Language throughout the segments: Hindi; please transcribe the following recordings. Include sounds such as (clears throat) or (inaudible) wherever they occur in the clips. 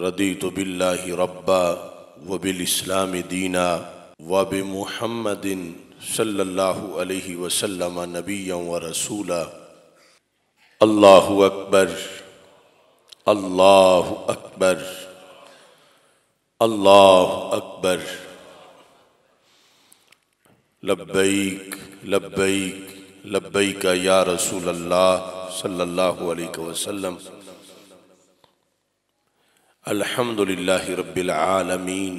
रदी तो बिल्ला रब्बा वबिलस्लाम दीना वब महमदिन सल्लल्लाहु वसल्लम नबी व रसूला अल्लाह अकबर अल्लाह अकबर अल्लाह अकबर लब्बैक लब्बैक लब्बैक या रसूल अल्लाह सल्लल्लाहु अलैहि वसल्लम अल्हम्दुलिल्लाहि रब्बिल आलमीन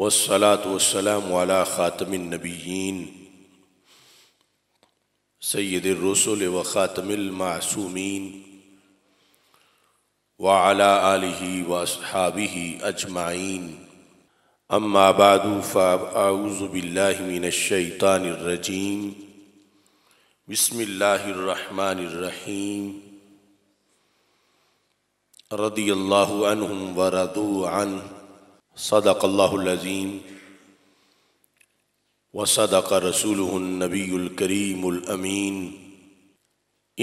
वस्सलात वस्सलाम वाला ख़ातमिन नबीन सैद रसुल व ख़ातमिल मासूमीन वाला आलिही वसहाबिही अजमाइन अम्मा बादू फ़ाउज़बिल्लिमिनशैतानरजीम बसमिल्लर रहीम रदी अल्लाह व रदून सदक़ल्लाज़ीम व सदक रसूलनबीकरीमीन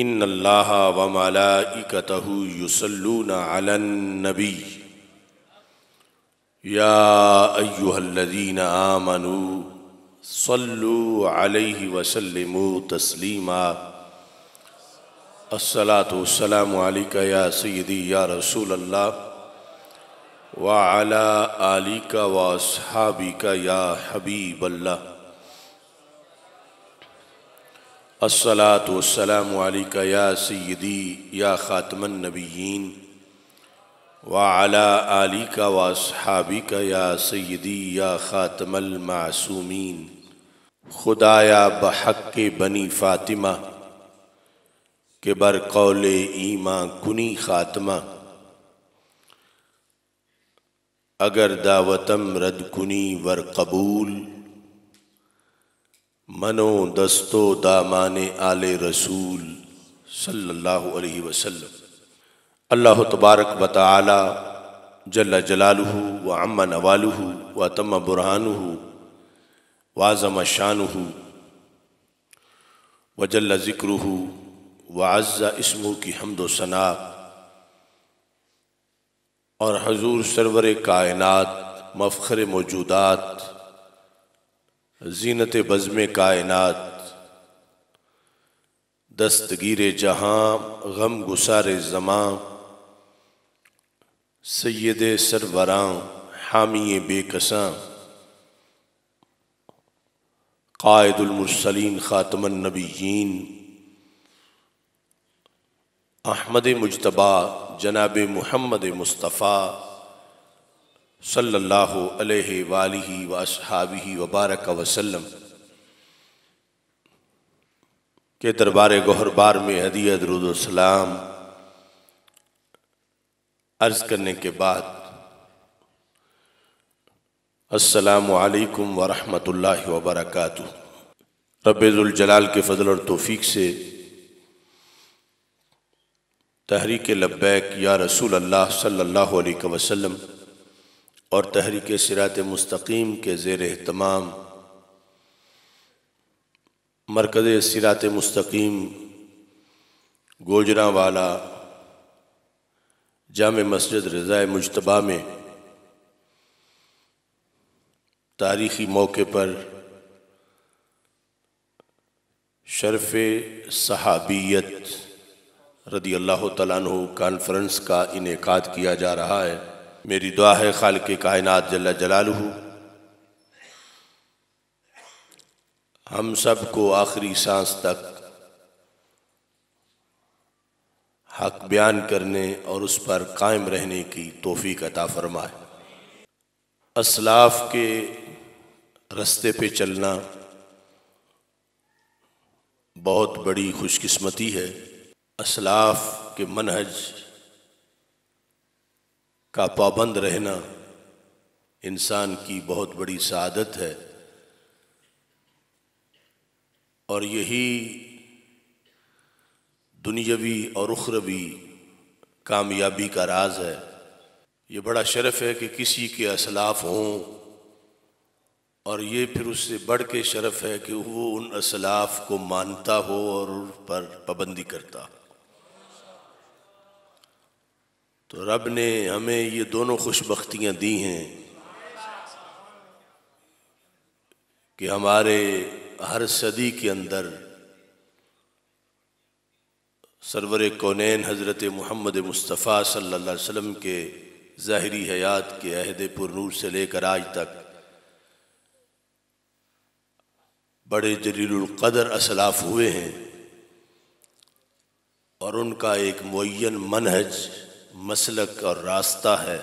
इन अल्लाह व मलाइकत युसलून अलनबी या अयुहल्लदीन आमनु सल्लु अलैहि वसल्लमु तस्लीमा असलातम या सैदी या रसूल अल्लाह व अला आली का व सहाबी का या हबीब अल्लाह या सैदी या ख़ातमनबीन नबीन व अला आली का व सहाबी का या सदी या ख़ातमल मासूमीन खुदाया बहक बनी फ़ातिमा के बर कौल ईमा कुनी ख़ात्मा अगर दावतम रद कुनी वर कबूल मनो दस्तो दामान आल रसूल सल्लल्लाहु अलैहि वसल्लम अल्लाह तबारक बताल जल जलालू व अम नवालह व तम बुरहान वाज़म शानह व जल ज़िक्र वज़ा इसमो की हमदोसना और हजूर सरवर कायनत मफ़र मौजूदात जीनत बज़म कायनत दस्तगीर जहाँ गम गुसार जमां सैद सरवरां हामी बेकसां कायदुलमरसलिन ख़ातमनबीन अहमद मुशतबा जनाब महमद मुस्तफ़ा सल्लल्लाहु अलैहि वबारक वसलम के दरबार गहरबार में हदिया दरुदसलाम अर्ज़ करने के बाद असलकम वरहमल वबरक रबुलजलाल के फजल और तोफ़ी से तहरीक लब्बैक या रसूल अल्लाह सल्लल्लाहु अलैहि वसल्लम और तहरीक सिरात मुस्तकीम के ज़ेर अहतमाम मरकज़ सिरात मुस्तकीम गोजरा वाला जाम मस्जिद रज़ा मुशतबा में तारीख़ी मौके पर शरफ़ सहाबियत रदी अल्लाह तु कॉन्फ्रेंस का इनका किया जा रहा है मेरी दुआ है खाल के कायनात जल्ला जलाल हम सब को आखिरी सांस तक हक बयान करने और उस पर कायम रहने की तोफ़ी कता फरमाए असलाफ के रस्ते पे चलना बहुत बड़ी खुशकिस्मती है असलाफ के मनहज का पाबंद रहना इंसान की बहुत बड़ी शादत है और यही दुनियावी और उखरवी कामयाबी का राज है ये बड़ा शरफ है कि किसी के असलाफ हों और ये फिर उससे बढ़ के शरफ है कि वो उन असलाफ को मानता हो और उन पर पाबंदी करता हो तो रब ने हमें ये दोनों खुशबियाँ दी हैं कि हमारे हर सदी के अंदर सरवर कौनैन हज़रत मोहम्मद मुस्तफ़ा सल्लल्लाहु अलैहि वसल्लम के ज़ाहरी हयात के अहद पुरनूर से लेकर आज तक बड़े जलीलकदर असलाफ हुए हैं और उनका एक मुन मनहज मसलक और रास्ता है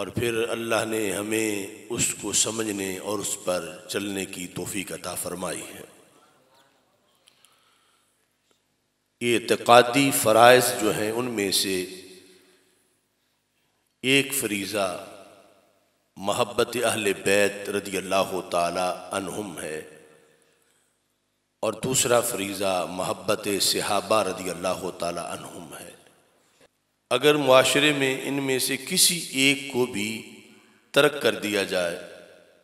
और फिर अल्लाह ने हमें उसको समझने और उस पर चलने की तोहफ़ी अता फरमाई है ये तकादी फ़रज़ जो हैं उनमें से एक फरीज़ा महब्बत अहल बैत रदी अल्लाह तुम है और दूसरा फरीज़ा महब्बत सहाबा रदी अल्लाह तुम है अगर माशरे में इनमें से किसी एक को भी तर्क कर दिया जाए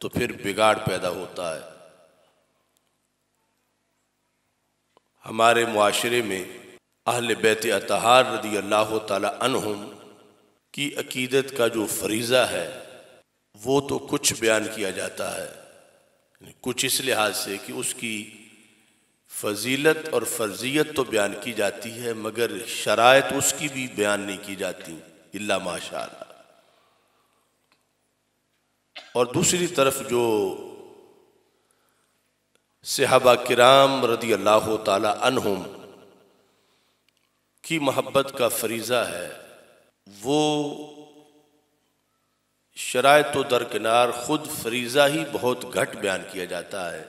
तो फिर बिगाड़ पैदा होता है हमारे माशरे में अहल बैत अतहार रदी अल्लाह तुम की अकीदत का जो फरीज़ा है वो तो कुछ बयान किया जाता है कुछ इस लिहाज से कि उसकी फजीलत और फर्जियत तो बयान की जाती है मगर शरात उसकी भी बयान नहीं की जाती इल्ला माशा और दूसरी तरफ जो सिहबा किराम रदी अल्लाह तलाम की मोहब्बत का फरीज़ा है वो शराय तो दरकिनार ख़ुद फरीज़ा ही बहुत घट बयान किया जाता है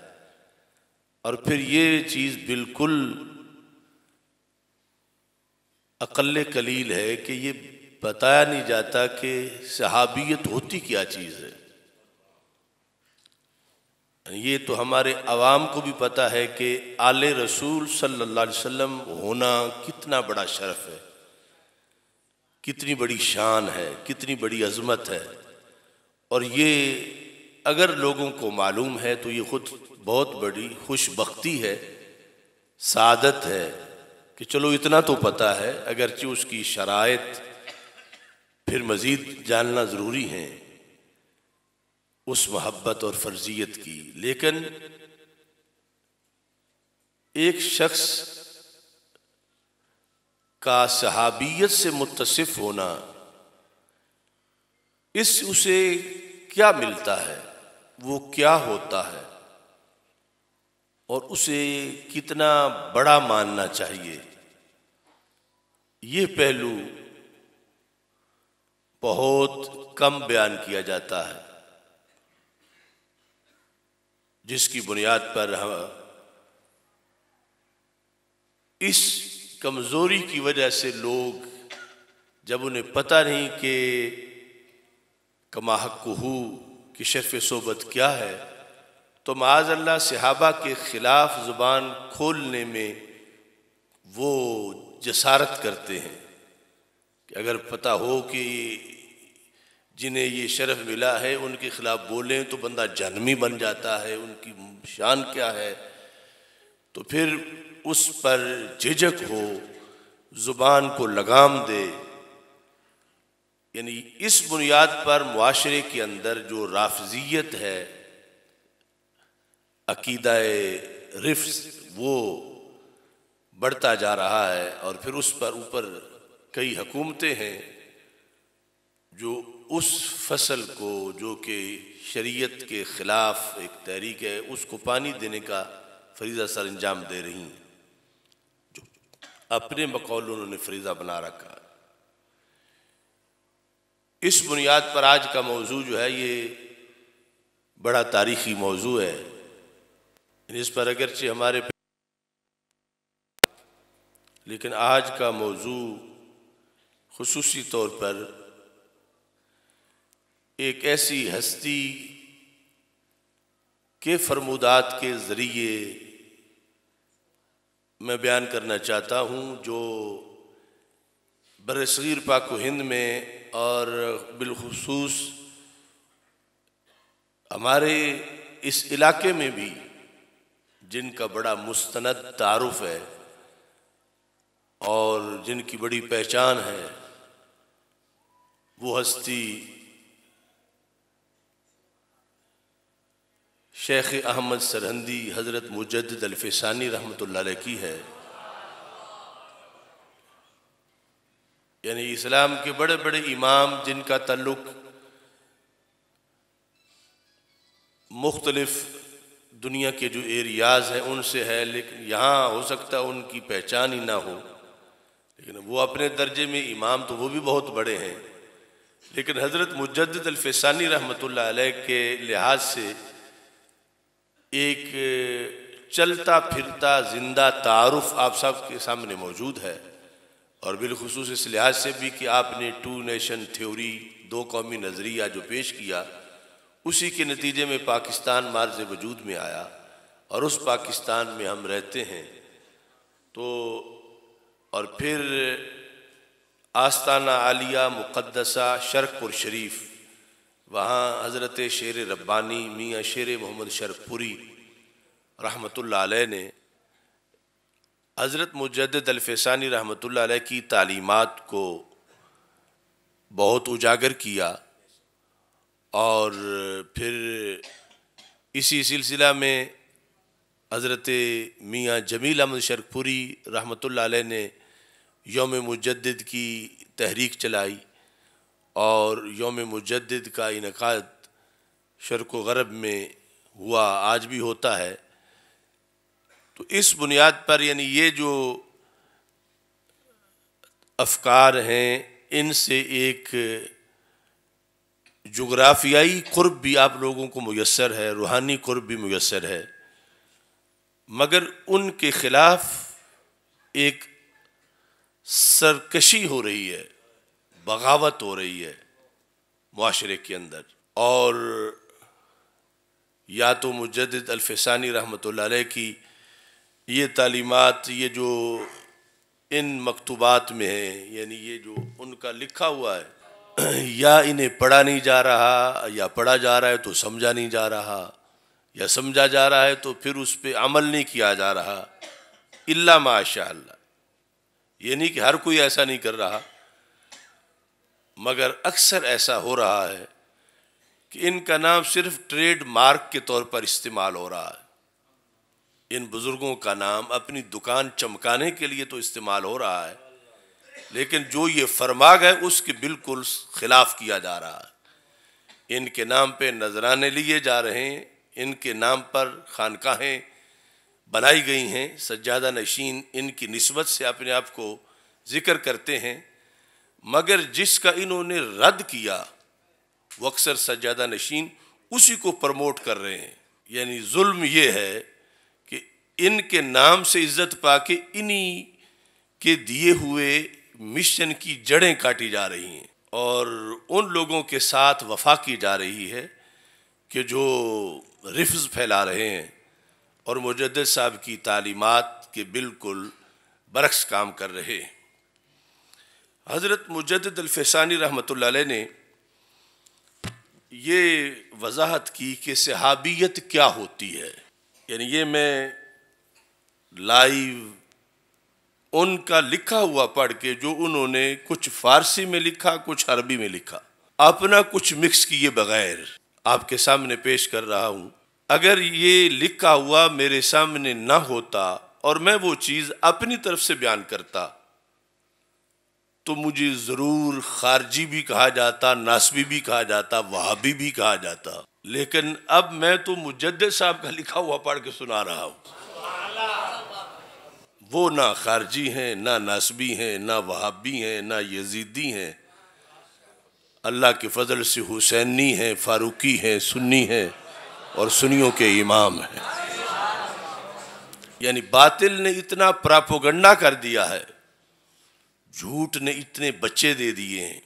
और फिर ये चीज़ बिल्कुल अकल कलील है कि ये बताया नहीं जाता कि सहाबियत होती क्या चीज़ है ये तो हमारे आवाम को भी पता है कि आल रसूल सल्लल्लाहु अलैहि वसल्लम होना कितना बड़ा शर्फ है कितनी बड़ी शान है कितनी बड़ी अजमत है और ये अगर लोगों को मालूम है तो ये खुद बहुत बड़ी खुशबख्ती है सादत है कि चलो इतना तो पता है अगरचि उसकी शरात फिर मज़ीद जानना ज़रूरी है उस महब्बत और फर्जियत की लेकिन एक शख्स का सहाबियत से मुतसिफ होना इस उसे क्या मिलता है वो क्या होता है और उसे कितना बड़ा मानना चाहिए ये पहलू बहुत कम बयान किया जाता है जिसकी बुनियाद पर हम इस कमज़ोरी की वजह से लोग जब उन्हें पता नहीं कि कमाहकू हु कि शर्फ सोबत क्या है तो माज अल्लाह सहाबा के ख़िलाफ़ ज़ुबान खोलने में वो जसारत करते हैं कि अगर पता हो कि जिन्हें ये शरफ़ मिला है उनके ख़िलाफ़ बोलें तो बंदा जन्मी बन जाता है उनकी शान क्या है तो फिर उस पर झिझक हो ज़ुबान को लगाम दे यानी इस बुनियाद पर माशरे के अंदर जो राफजियत है अकीदा रिफ्स वो बढ़ता जा रहा है और फिर उस पर ऊपर कई हकूमतें हैं जो उस फसल को जो कि शरीयत के ख़िलाफ़ एक तहरीक है उसको पानी देने का फरीज़ा सर अंजाम दे रही हैं जो अपने मकौल उन्होंने फरीज़ा बना रखा इस बुनियाद पर आज का मौजू जो है ये बड़ा तारीख़ी मौजू है इस पर अगरचे हमारे लेकिन आज का मौजू खसूसी तौर पर एक ऐसी हस्ती के फरमुदात के ज़रिए मैं बयान करना चाहता हूँ जो बरसीर पाक हिंद में और बिलखसूस हमारे इस इलाके में भी जिनका बड़ा मुस्तंद तारफ़ है और जिनकी बड़ी पहचान है वो हस्ती शेख अहमद सरहंदी हज़रत मुजद अलफिसानी रहमत की है यानी इस्लाम के बड़े बड़े इमाम जिनका तल्लुक़ मुख्तलिफ़ दुनिया के जो एरियाज़ हैं उनसे है लेकिन यहाँ हो सकता है उनकी पहचान ही ना हो लेकिन वो अपने दर्जे में इमाम तो वो भी बहुत बड़े हैं लेकिन हज़रत मुजद अलफसानी रहमत के लिहाज से एक चलता फिरता ज़िंदा तारफ़ आप सब के सामने मौजूद है और बिलखसूस इस लिहाज से भी कि आपने टू नेशन थ्योरी दो कौमी नज़रिया जो पेश किया उसी के नतीजे में पाकिस्तान मार्ज वजूद में आया और उस पाकिस्तान में हम रहते हैं तो और फिर आस्ताना आलिया मुक़दसा शरकपुर शरीफ वहाँ हज़रत शेर रब्बानी मियाँ शेर मोहम्मद शरकपुरी रहमत ने हज़रत मुजद अलफ़ानी रहमत की तालीमत को बहुत उजागर किया और फिर इसी सिलसिला में हज़रत मियाँ जमील अहमद शरकपुरी रहमत ने योम मुजद की तहरीक चलाई और योम मुजद का इनका शर्क गरब में हुआ आज भी होता है तो इस बुनियाद पर यानी ये जो अफकार हैं इनसे एक जोग्राफियाई कुर्ब भी आप लोगों को मैसर है रूहानी कुर्ब भी मैसर है मगर उनके ख़िलाफ़ एक सरकशी हो रही है बगावत हो रही है माशरे के अंदर और या तो मुजद अल्फसानी रहमत की ये तालीमत ये जो इन मकतूबात में है यानी ये जो उनका लिखा हुआ है (clears throat) या इन्हें पढ़ा नहीं जा रहा या पढ़ा जा रहा है तो समझा नहीं जा रहा या समझा जा रहा है तो फिर उस पर अमल नहीं किया जा रहा इल्ला माशा ये नहीं कि हर कोई ऐसा नहीं कर रहा मगर अक्सर ऐसा हो रहा है कि इनका नाम सिर्फ ट्रेड मार्क के तौर पर इस्तेमाल हो रहा है इन बुज़ुर्गों का नाम अपनी दुकान चमकाने के लिए तो इस्तेमाल हो रहा है लेकिन जो ये फरमा गए उसके बिल्कुल खिलाफ किया जा रहा है इनके नाम पे नजराने लिए जा रहे हैं इनके नाम पर खानकाहें बनाई गई हैं सज्जादा नशीन इनकी नस्बत से अपने आप को जिक्र करते हैं मगर जिसका इन्होंने रद्द किया वो अक्सर सज्जादा नशीन उसी को प्रमोट कर रहे हैं यानी जुल्म ये है कि इनके नाम से इज़्ज़त पा के इन्हीं के दिए हुए मिशन की जड़ें काटी जा रही हैं और उन लोगों के साथ वफा की जा रही है कि जो रिफ्ज़ फैला रहे हैं और मुजद साहब की तालीमत के बिल्कुल बरक्स काम कर रहे हैं हज़रत मुजदानी रहमत ने ये वजाहत की कि सहाबियत क्या होती है यानी ये मैं लाइव उनका लिखा हुआ पढ़ के जो उन्होंने कुछ फारसी में लिखा कुछ अरबी में लिखा अपना कुछ मिक्स किए बगैर आपके सामने पेश कर रहा हूं अगर ये लिखा हुआ मेरे सामने ना होता और मैं वो चीज़ अपनी तरफ से बयान करता तो मुझे ज़रूर खारजी भी कहा जाता नासबी भी कहा जाता वहाबी भी कहा जाता लेकिन अब मैं तो मुजद साहब का लिखा हुआ पढ़ के सुना रहा हूं वो ना खारजी हैं ना नासबी हैं ना वहाबी हैं ना यजीदी हैं अल्लाह के फजल से हुसैनी हैं फारूकी हैं सुन्नी हैं और सुनियों के इमाम हैं यानी बातिल ने इतना प्रापोगंडा कर दिया है झूठ ने इतने बच्चे दे दिए हैं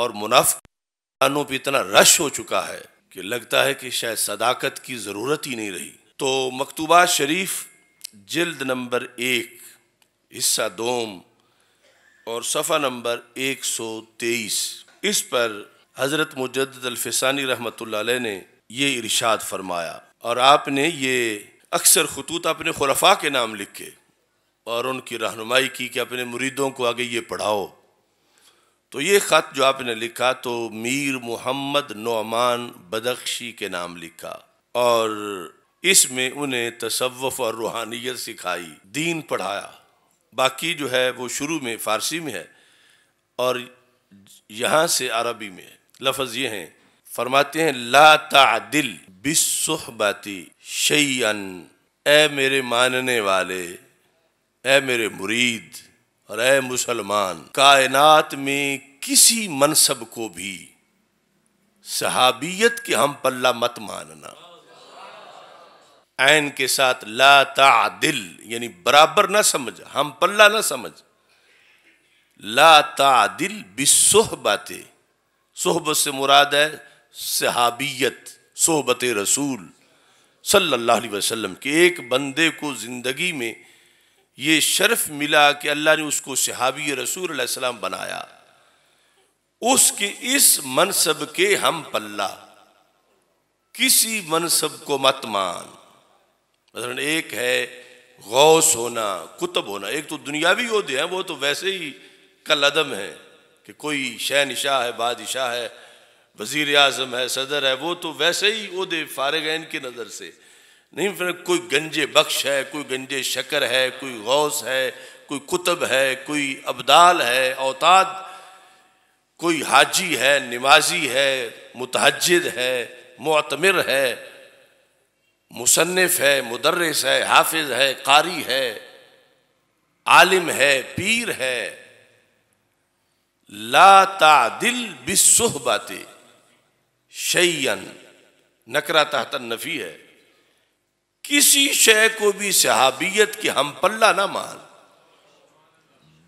और मुनाफानों पर इतना रश हो चुका है कि लगता है कि शायद सदाकत की ज़रूरत ही नहीं रही तो मकतूबा शरीफ जिल्द नंबर एक हिस्सा दोम और सफ़ा नंबर एक सौ तेईस इस पर हज़रत मुजदानी रहमत ने ये इरशाद फरमाया और आपने ये अक्सर खतूत अपने खुरफा के नाम लिखे और उनकी रहनुमाई की कि अपने मुरीदों को आगे ये पढ़ाओ तो ये ख़त जो आपने लिखा तो मीर मोहम्मद नमान बदख्शी के नाम लिखा और इसमें उन्हें तसव्वुफ़ और रूहानियत सिखाई दीन पढ़ाया बाकी जो है वो शुरू में फ़ारसी में है और यहाँ से अरबी में है लफज ये हैं फरमाते हैं ला तादिल बिसबाती शैन ए मेरे मानने वाले ए मेरे मुरीद और ए मुसलमान कायनात में किसी मनसब को भी सहाबियत के हम पल्ला मत मानना ऐन के साथ ला दिल यानी बराबर ना समझ हम पल्ला ना समझ ला दिल बिसोहबते सोहबत से मुराद है सहाबियत सोहबत रसूल सल्लल्लाहु अलैहि वसल्लम के एक बंदे को ज़िंदगी में ये शर्फ मिला कि अल्लाह ने उसको सहाबी रसूल सलाम बनाया उसके इस मनसब के हम पल्ला किसी मनसब को मत मान मतलब एक है गौस होना कुतुब होना एक तो दुनियावी योद्धे हैं वो तो वैसे ही कल अदम है कि कोई शहनशाह है बादशाह है वज़ी अजम है सदर है वो तो वैसे ही फारग फारगैन की नज़र से नहीं फिर कोई गंजे बख्श है कोई गंजे शकर है कोई गौस है कोई कुतब है कोई अबदाल है अवताद कोई हाजी है नमाजी है मुतहजद है मतमिर है मुसन्फ़ है मुदरस है हाफिज़ है कारी है आलिम है पीर है ला तादिल बिसुहबत शैन नकरा तहत नफ़ी है किसी शय को भी सहाबियत के हम पल्ला ना मान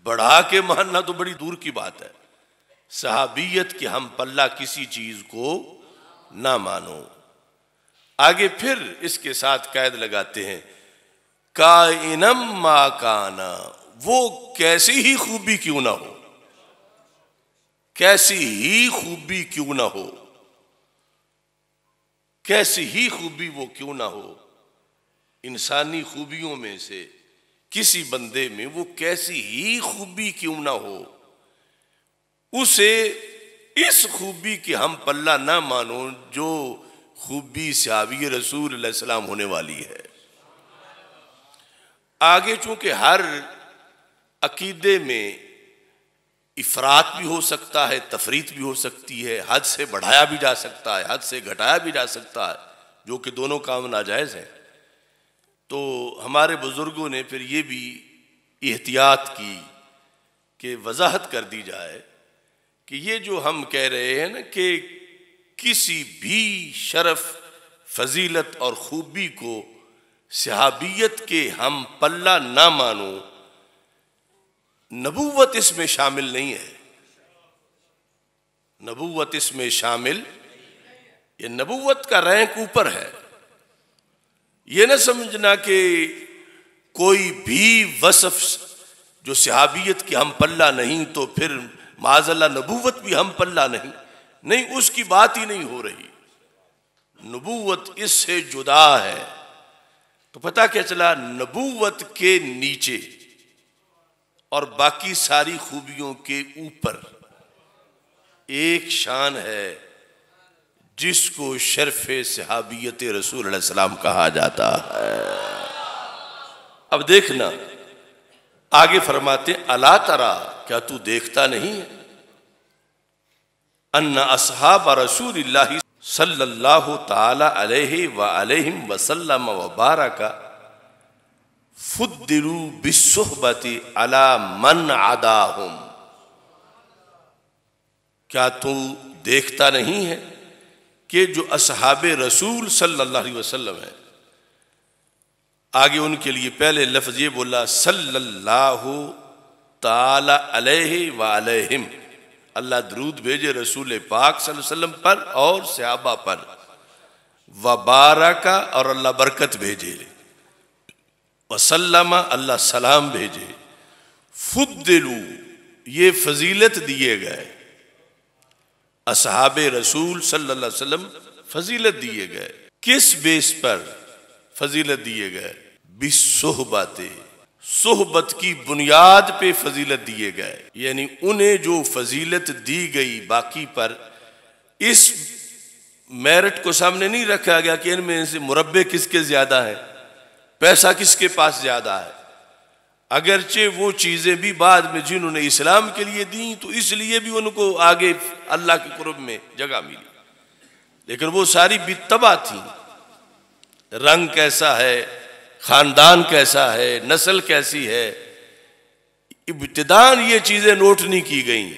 बढ़ा के मानना तो बड़ी दूर की बात है सहाबियत के हम पल्ला किसी चीज़ को ना मानो आगे फिर इसके साथ कैद लगाते हैं काइनम मा काना वो कैसी ही खूबी क्यों ना हो कैसी ही खूबी क्यों ना हो कैसी ही खूबी वो क्यों ना हो इंसानी खूबियों में से किसी बंदे में वो कैसी ही खूबी क्यों ना हो उसे इस खूबी के हम पल्ला ना मानो जो खूबी सियावी रसूल सलाम होने वाली है आगे चूंकि हर अकीदे में इफरात भी हो सकता है तफरीत भी हो सकती है हद से बढ़ाया भी जा सकता है हद से घटाया भी जा सकता है जो कि दोनों काम नाजायज़ हैं तो हमारे बुज़ुर्गों ने फिर ये भी एहतियात की कि वजाहत कर दी जाए कि ये जो हम कह रहे हैं ना कि किसी भी शरफ फजीलत और खूबी को सहाबियत के हम पल्ला ना मानो नबूवत इसमें शामिल नहीं है नबूवत इसमें शामिल ये नबूवत का रैंक ऊपर है ये ना समझना कि कोई भी वसफ जो सहाबियत की हम पल्ला नहीं तो फिर माजल्ला नबूवत भी हम पल्ला नहीं नहीं उसकी बात ही नहीं हो रही नबूवत इससे जुदा है तो पता क्या चला नबूवत के नीचे और बाकी सारी खूबियों के ऊपर एक शान है जिसको शर्फ सहाबियत रसूल सलाम कहा जाता है अब देखना आगे फरमाते अला तरा क्या तू देखता नहीं है ان اصحاب رسول الله صلى الله تعالى عليه واله وسلم وبارك फुद्दिलू بالصحبه على من عداهم क्या तू देखता नहीं है कि जो असहाब रसूल सल्लल्लाहु अलैहि वसल्लम है आगे उनके लिए पहले लफ्ज़ ये बोला सल्लल्लाहु ताला अलैहि व अल्लाह दरूद भेजे रसूल पाक सल्लम पर और सहाबा पर वबारा का और अल्लाह बरकत भेजे वसलम अल्लाह सलाम भेजे फुद्दलू ये फजीलत दिए गए असहाब रसूल सल्लल्लाहु अलैहि वसल्लम फजीलत दिए गए किस बेस पर फजीलत दिए गए बातें सोहबत की बुनियाद पे फजीलत दिए गए यानी उन्हें जो फजीलत दी गई बाकी पर इस मेरिट को सामने नहीं रखा गया कि इनमें से मुरबे किसके ज़्यादा है पैसा किसके पास ज़्यादा है अगरचे वो चीज़ें भी बाद में जिन्होंने इस्लाम के लिए दी तो इसलिए भी उनको आगे अल्लाह के कुरब में जगह मिली लेकिन वो सारी बितबा थी रंग कैसा है ख़ानदान कैसा है नस्ल कैसी है इब्तदान ये चीज़ें नोट नहीं की गई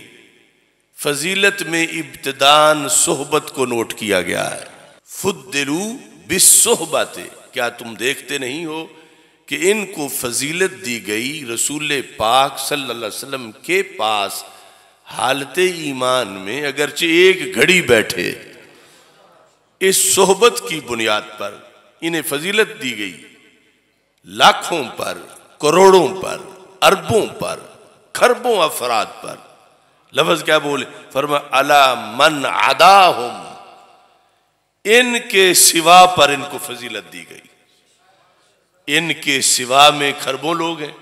फजीलत में इब्तदान सोहबत को नोट किया गया है फुद दिलू बिसोहबत क्या तुम देखते नहीं हो कि इनको फजीलत दी गई रसूल पाक सल्लल्लाहु अलैहि वसल्लम के पास हालत ईमान में अगरचे एक घड़ी बैठे इस सोहबत की बुनियाद पर इन्हें फजीलत दी गई लाखों पर करोड़ों पर अरबों पर खरबों अफराद पर लफज क्या बोले फरमा अला मन आदा हम इनके सिवा पर इनको फजीलत दी गई इनके सिवा में खरबों लोग हैं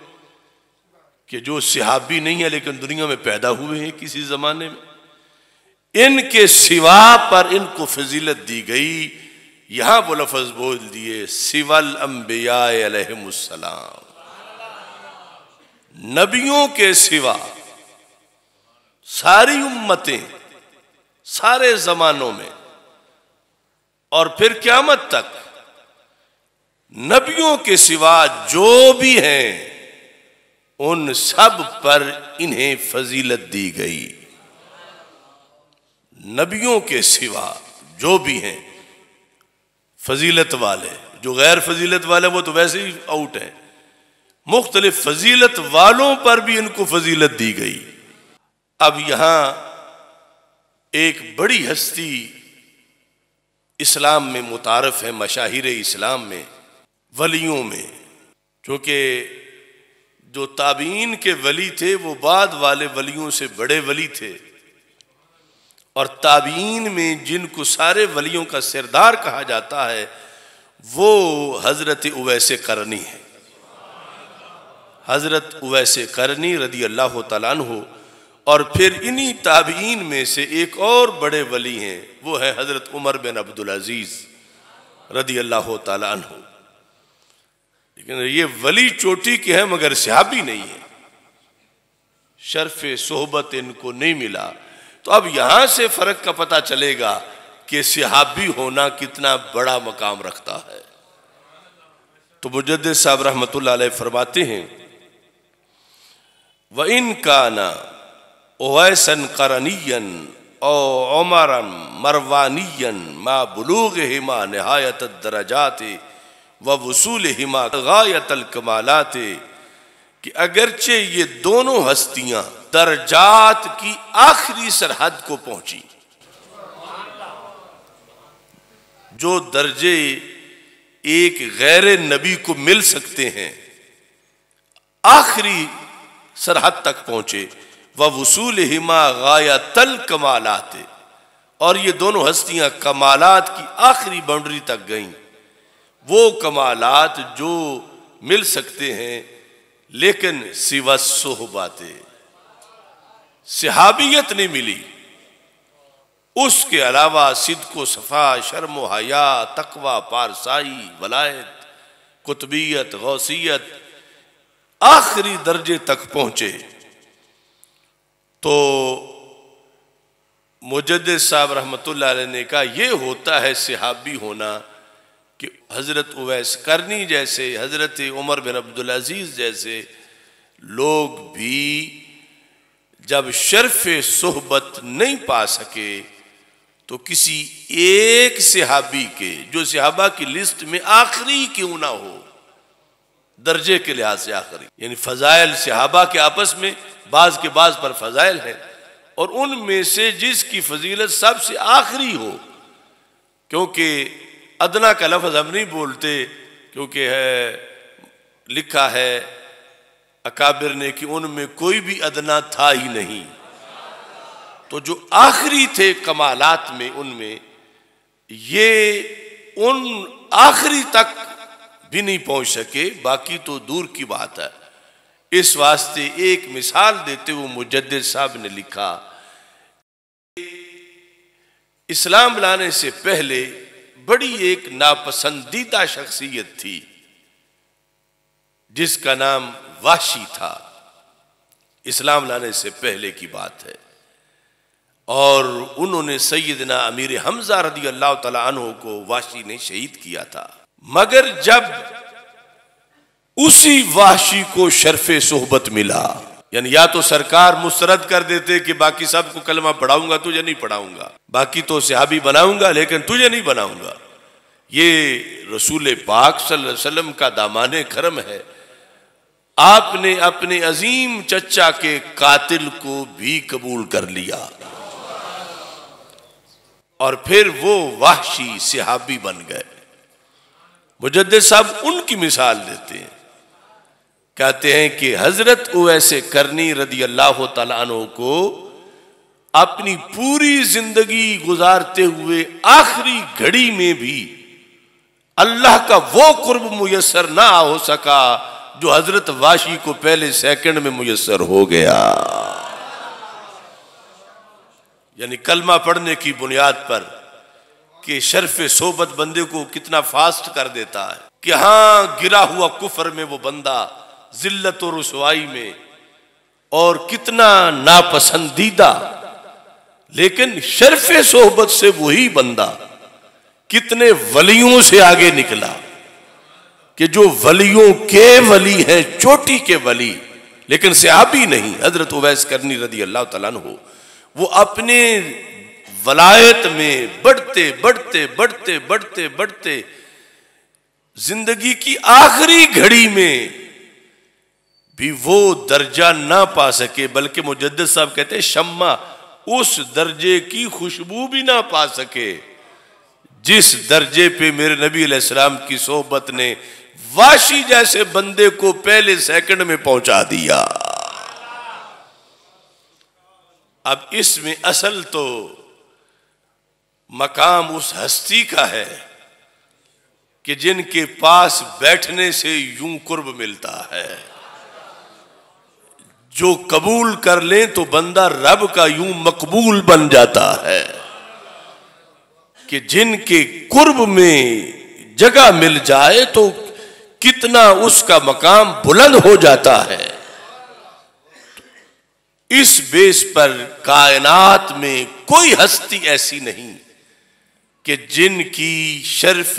कि जो सिहाबी नहीं है लेकिन दुनिया में पैदा हुए हैं किसी जमाने में इनके सिवा पर इनको फजीलत दी गई यहां वो लफज बोल दिए सिवल अम्बियासलाम नबियों के सिवा सारी उम्मतें सारे जमानों में और फिर क्यामत तक नबियों के सिवा जो भी हैं उन सब पर इन्हें फजीलत दी गई नबियों के सिवा जो भी हैं फजीलत वाले जो गैर फजीलत वाले वो तो वैसे ही आउट हैं मुख्तलिफ फजीलत वालों पर भी इनको फजीलत दी गई अब यहाँ एक बड़ी हस्ती इस्लाम में मुतारफ है मशाहिर इस्लाम में वलियों में क्योंकि जो ताबीन के वली थे वो बाद वाले वलियों से बड़े वली थे और ताबीन में जिनको सारे वलियों का सिरदार कहा जाता है वो हज़रत उवैस करनी है हज़रत उवैस करनी रदी अल्लाह तला हो और फिर इन्हीं ताबीन में से एक और बड़े वली हैं वो है हज़रत उमर बिन अब्दुल अजीज़ रदी अल्लाह तला हो लेकिन ये वली चोटी के हैं मगर सिहाबी नहीं है शर्फ सोहबत इनको नहीं मिला तो अब यहां से फर्क का पता चलेगा कि सिहाबी होना कितना बड़ा मकाम रखता है तो मुजद साहब रहमत फरमाते हैं व इन ना ओसन करनीन ओमरन मरवानियन मा बलूग हिमा नहायत दराजात व वसूल हिमा गायतल कमालाते कि अगरचे ये दोनों हस्तियां दर्जात की आखिरी सरहद को पहुंची जो दर्जे एक गैर नबी को मिल सकते हैं आखिरी सरहद तक पहुंचे व वसूल हिमा गाया तल कमालात और ये दोनों हस्तियां कमालात की आखिरी बाउंड्री तक गईं वो कमालात जो मिल सकते हैं लेकिन सिवा सोहबाते सिहाबियत नहीं मिली उसके अलावा सिद्ध को सफ़ा शर्म हया तकवा पारसाई वलायत कुतबियत गौसियत आखिरी दर्जे तक पहुंचे तो मुजद साहब रहमत ने कहा यह होता है सिहाबी होना कि हज़रत उवैस करनी जैसे हज़रत उमर बिन अब्दुल अजीज़ जैसे लोग भी जब शर्फ सोहबत नहीं पा सके तो किसी एक सिहाबी के जो सिहाबा की लिस्ट में आखिरी क्यों ना हो दर्जे के लिहाज से आखिरी यानी फ़जाइल सहाबा के आपस में बाज के बाज पर फ़जाइल है और उनमें से जिसकी फजीलत सबसे आखिरी हो क्योंकि अदना का लफज हम नहीं बोलते क्योंकि है लिखा है अकाबिर ने कि उनमें कोई भी अदना था ही नहीं तो जो आखिरी थे कमालात में उनमें ये उन आखिरी तक भी नहीं पहुंच सके बाकी तो दूर की बात है इस वास्ते एक मिसाल देते हुए मुजद साहब ने लिखा इस्लाम लाने से पहले बड़ी एक नापसंदीदा शख्सियत थी जिसका नाम वाशी था इस्लाम लाने से पहले की बात है और उन्होंने सैदना अमीर हमजा रदी अल्लाह तला को वाशी ने शहीद किया था मगर जब उसी वाशी को शर्फ सोहबत मिला यानी या तो सरकार मुस्रद कर देते कि बाकी सबको कलमा पढ़ाऊंगा तुझे नहीं पढ़ाऊंगा बाकी तो सिहाबी बनाऊंगा लेकिन तुझे नहीं बनाऊंगा ये रसूल पाक वसल्लम का दामाने खरम है आपने अपने अजीम चचा के कातिल को भी कबूल कर लिया और फिर वो वाहशी सिहाबी बन गए मुजद साहब उनकी मिसाल देते हैं कहते हैं कि हजरत उवैसे करनी रदी अल्लाह तला को अपनी पूरी जिंदगी गुजारते हुए आखिरी घड़ी में भी अल्लाह का वो कुर्ब मुयसर ना हो सका जो हजरत वाशी को पहले सेकंड में मुयसर हो गया यानी कलमा पढ़ने की बुनियाद पर कि शर्फ सोबत बंदे को कितना फास्ट कर देता है कि हां गिरा हुआ कुफर में वो बंदा जिल्लत और रसवाई में और कितना नापसंदीदा लेकिन शर्फ सोहबत से वही बंदा कितने वलियों से आगे निकला कि जो वलियों के वली हैं चोटी के वली लेकिन ही नहीं हजरत उवैस करनी रदी अल्लाह तला हो वो अपने वलायत में बढ़ते बढ़ते बढ़ते बढ़ते बढ़ते जिंदगी की आखिरी घड़ी में भी वो दर्जा ना पा सके बल्कि मुजद साहब कहते हैं शम्मा उस दर्जे की खुशबू भी ना पा सके जिस दर्जे पे मेरे नबी अलैहिस्सलाम की सोहबत ने वाशी जैसे बंदे को पहले सेकंड में पहुंचा दिया अब इसमें असल तो मकाम उस हस्ती का है कि जिनके पास बैठने से यूं कुर्ब मिलता है जो कबूल कर ले तो बंदा रब का यूं मकबूल बन जाता है कि जिनके कुर्ब में जगह मिल जाए तो कितना उसका मकाम बुलंद हो जाता है इस बेस पर कायनात में कोई हस्ती ऐसी नहीं कि जिनकी शर्फ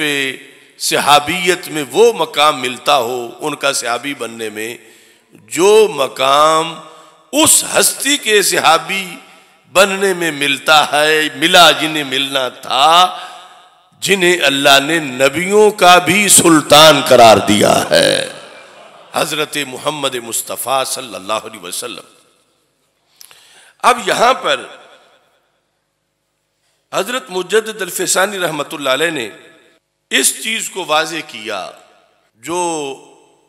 सहाबियत में वो मकाम मिलता हो उनका सहाबी बनने में जो मकाम उस हस्ती के सिहाबी बनने में मिलता है मिला जिन्हें मिलना था जिन्हें अल्लाह ने नबियों का भी सुल्तान करार दिया है हजरत मोहम्मद मुस्तफ़ा सल्लल्लाहु अलैहि वसल्लम अब यहां पर हजरत मुजद अलफसानी रहमत ने इस चीज़ को वाजे किया जो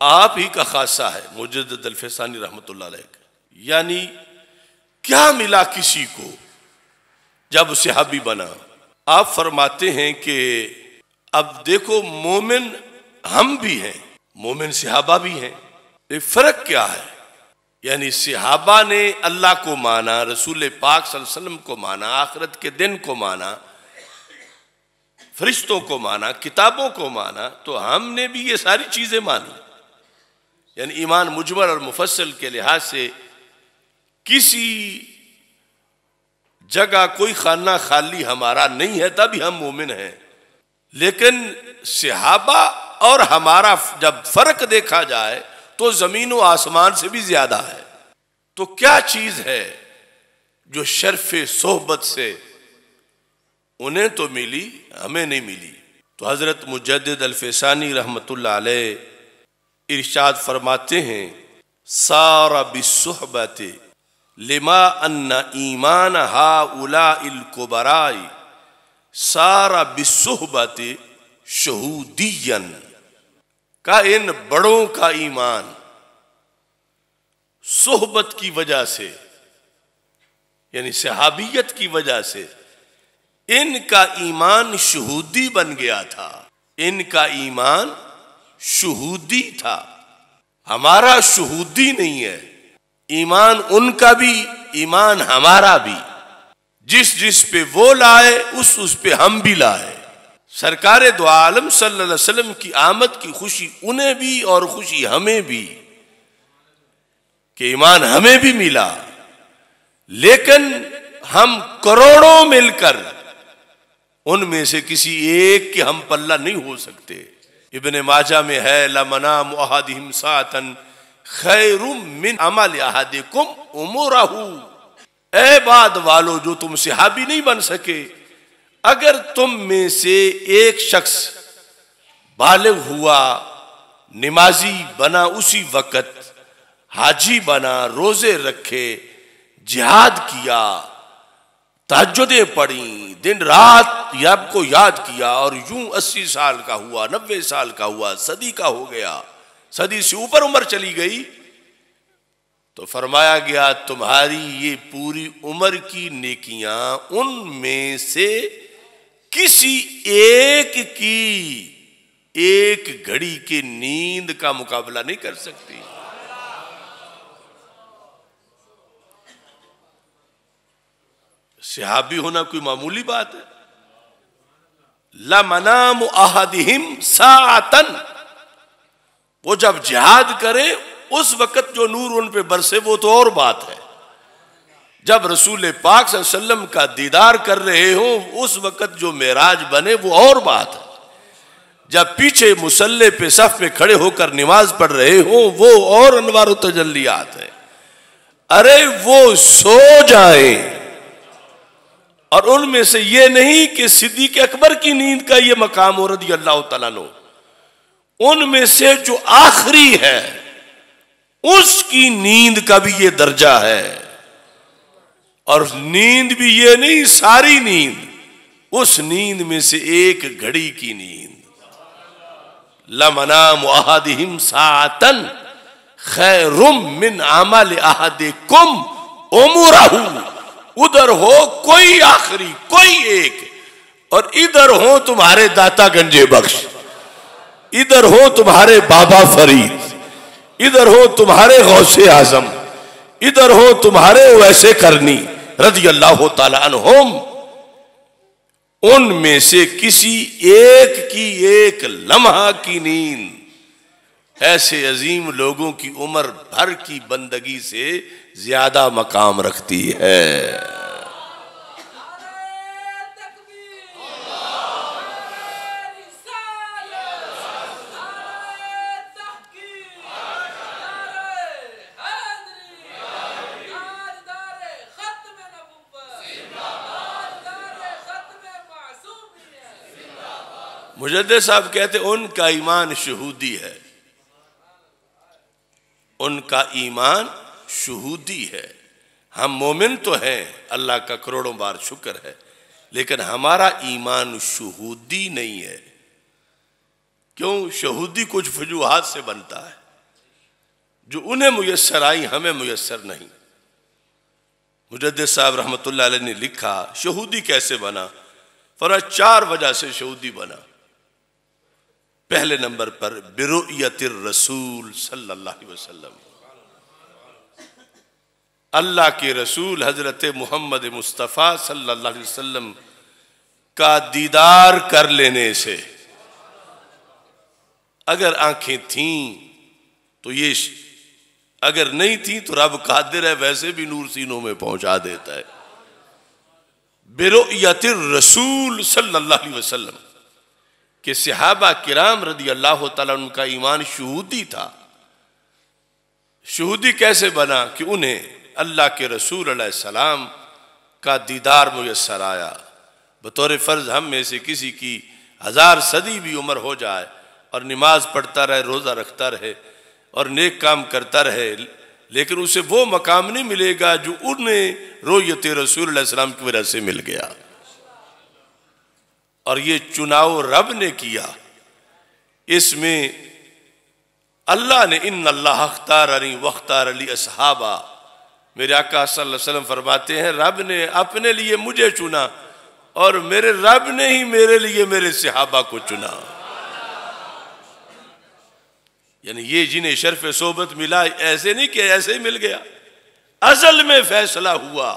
आप ही का खासा है मुजद दलफेसानी रहमत यानी क्या मिला किसी को जब सिहाबी बना आप फरमाते हैं कि अब देखो मोमिन हम भी हैं मोमिन सिहाबा भी हैं ये फर्क क्या है यानी सिहाबा ने अल्लाह को माना रसूल पाक सल्लम को माना आखरत के दिन को माना फरिश्तों को माना किताबों को माना तो हमने भी ये सारी चीज़ें मानी यानी ईमान मुजमर और मुफसल के लिहाज से किसी जगह कोई खाना खाली हमारा नहीं है तभी हम मोमिन हैं लेकिन सिहाबा और हमारा जब फर्क देखा जाए तो जमीन व आसमान से भी ज्यादा है तो क्या चीज है जो शर्फ सोहबत से उन्हें तो मिली हमें नहीं मिली तो हजरत मुजद अलफानी रहमत इर्शाद फरमाते हैं सारा बिसहबत लिमा अन्ना ईमान हा उला इलकोबराई सारा बिसहबत शहूदियन का इन बड़ों का ईमान सोहबत की वजह से यानी सहाबियत की वजह से इनका ईमान शहूदी बन गया था इनका ईमान शहूदी था हमारा शहूदी नहीं है ईमान उनका भी ईमान हमारा भी जिस जिस पे वो लाए उस उस पे हम भी लाए सरकार दो आलम सल्लल्लाहु की आमद की खुशी उन्हें भी और खुशी हमें भी कि ईमान हमें भी मिला लेकिन हम करोड़ों मिलकर उनमें से किसी एक के हम पल्ला नहीं हो सकते इबन माजा में है लमनाम खैरुम मिन अमल अहदिकुम उमराहू ए बाद वालो जो तुम सिहाबी नहीं बन सके अगर तुम में से एक शख्स बालिग हुआ नमाजी बना उसी वक़्त हाजी बना रोज़े रखे जिहाद किया तहजदे पढ़ी दिन रात याब को याद किया और यूं अस्सी साल का हुआ नब्बे साल का हुआ सदी का हो गया सदी से ऊपर उम्र चली गई तो फरमाया गया तुम्हारी ये पूरी उम्र की नेकियां उनमें से किसी एक की एक घड़ी के नींद का मुकाबला नहीं कर सकती सिहाबी होना कोई मामूली बात है लमनाम आहदिम सातन वो जब जिहाद करे उस वक़्त जो नूर उन पे बरसे वो तो और बात है जब रसूल पाक सल्लम का दीदार कर रहे हो उस वक़्त जो मेराज बने वो और बात है जब पीछे मुसल्ले पे सफ पे खड़े होकर नमाज पढ़ रहे हो वो और अनवर तजल्लियात है अरे वो सो जाए और उनमें से यह नहीं कि सिद्दीक अकबर की नींद का यह मकाम और रदी अल्लाह तु उनमें से जो आखिरी है उसकी नींद का भी यह दर्जा है और नींद भी ये नहीं सारी नींद उस नींद में से एक घड़ी की नींद लमनाम आहदिम सातन खैरुम मिन आमल आहदे कुम उमुराहू उधर हो कोई आखिरी कोई एक और इधर हो तुम्हारे दाता गंजे बख्श इधर हो तुम्हारे बाबा फरीद इधर हो तुम्हारे गौसे आजम इधर हो तुम्हारे वैसे करनी रजी अल्लाह तम उनमें से किसी एक की एक लम्हा की नींद ऐसे अजीम लोगों की उम्र भर की बंदगी से ज्यादा मकाम रखती है मुजद साहब कहते उनका ईमान शहूदी है उनका ईमान शहूदी है हम मोमिन तो हैं अल्लाह का करोड़ों बार शुक्र है लेकिन हमारा ईमान शहूदी नहीं है क्यों शहूदी कुछ वजूहत से बनता है जो उन्हें मुयसर आई हमें मुयसर नहीं मुजद साहब रहमत ने लिखा शहूदी कैसे बना फरा चार वजह से शहूदी बना पहले नंबर पर बिरुयत रसूल सल्लल्लाहु अलैहि वसल्लम अल्लाह के रसूल हज़रत मोहम्मद मुस्तफ़ा सल्लल्लाहु अलैहि वसल्लम का दीदार कर लेने से अगर आंखें थीं तो ये अगर नहीं थी तो रब कादिर है वैसे भी नूर सीनों में पहुंचा देता है बिरोयत रसूल सल्लल्लाहु अलैहि वसल्लम कि सिहाबा किराम रदी अल्लाह उनका ईमान शहूदी था शहूदी कैसे बना कि उन्हें अल्लाह के रसूल सलाम का दीदार मुयसर आया बतौर फ़र्ज हम में से किसी की हज़ार सदी भी उम्र हो जाए और नमाज पढ़ता रहे रोज़ा रखता रहे और नेक काम करता रहे लेकिन उसे वो मकाम नहीं मिलेगा जो उन्हें रोयत रसूल सलाम की वजह से मिल गया और ये चुनाव रब ने किया इसमें अल्लाह ने इन अल्लाह अख्तार अली वख्तार अली असहाबा मेरे आका वसल्लम फरमाते हैं रब ने अपने लिए मुझे चुना और मेरे रब ने ही मेरे लिए मेरे सहाबा को चुना यानी ये जिन्हें शर्फ सोबत मिला ऐसे नहीं कि ऐसे ही मिल गया असल में फैसला हुआ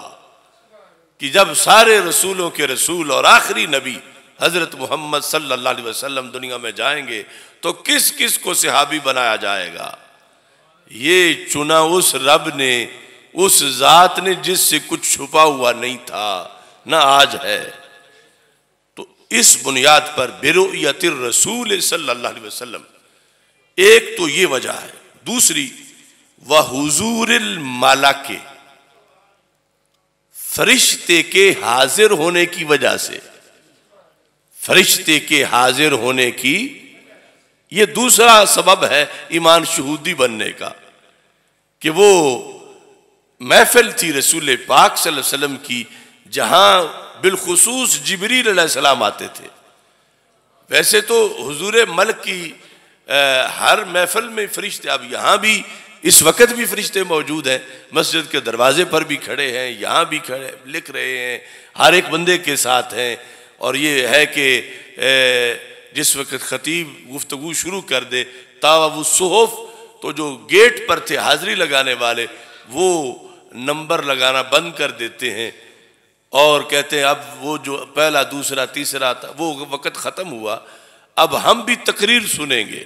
कि जब सारे रसूलों के रसूल और आखिरी नबी हज़रत मोहम्मद सल्लल्लाहु अलैहि वसल्लम दुनिया में जाएंगे तो किस किस को सिहाबी बनाया जाएगा ये चुना उस रब ने उस ज़ात ने जिससे कुछ छुपा हुआ नहीं था ना आज है तो इस बुनियाद पर बेरोतिर रसूल सल्लल्लाहु अलैहि वसल्लम एक तो ये वजह है दूसरी वह हजूर माला के फरिश्ते के हाजिर होने की वजह से फरिश्ते के हाजिर होने की ये दूसरा सबब है ईमान शहूदी बनने का कि वो महफिल थी रसूल पाक वसल्लम की जहां बिलखसूस जबरी सलाम आते थे वैसे तो हुजूर मलक की आ, हर महफल में फरिश्ते अब यहाँ भी इस वक्त भी फरिश्ते मौजूद हैं मस्जिद के दरवाजे पर भी खड़े हैं यहाँ भी खड़े लिख रहे हैं हर एक बंदे के साथ हैं और ये है कि जिस वक्त खतीब गुफ्तु शुरू कर दे तावा सहूफ तो जो गेट पर थे हाजिरी लगाने वाले वो नंबर लगाना बंद कर देते हैं और कहते हैं अब वो जो पहला दूसरा तीसरा था वो वक़्त ख़त्म हुआ अब हम भी तकरीर सुनेंगे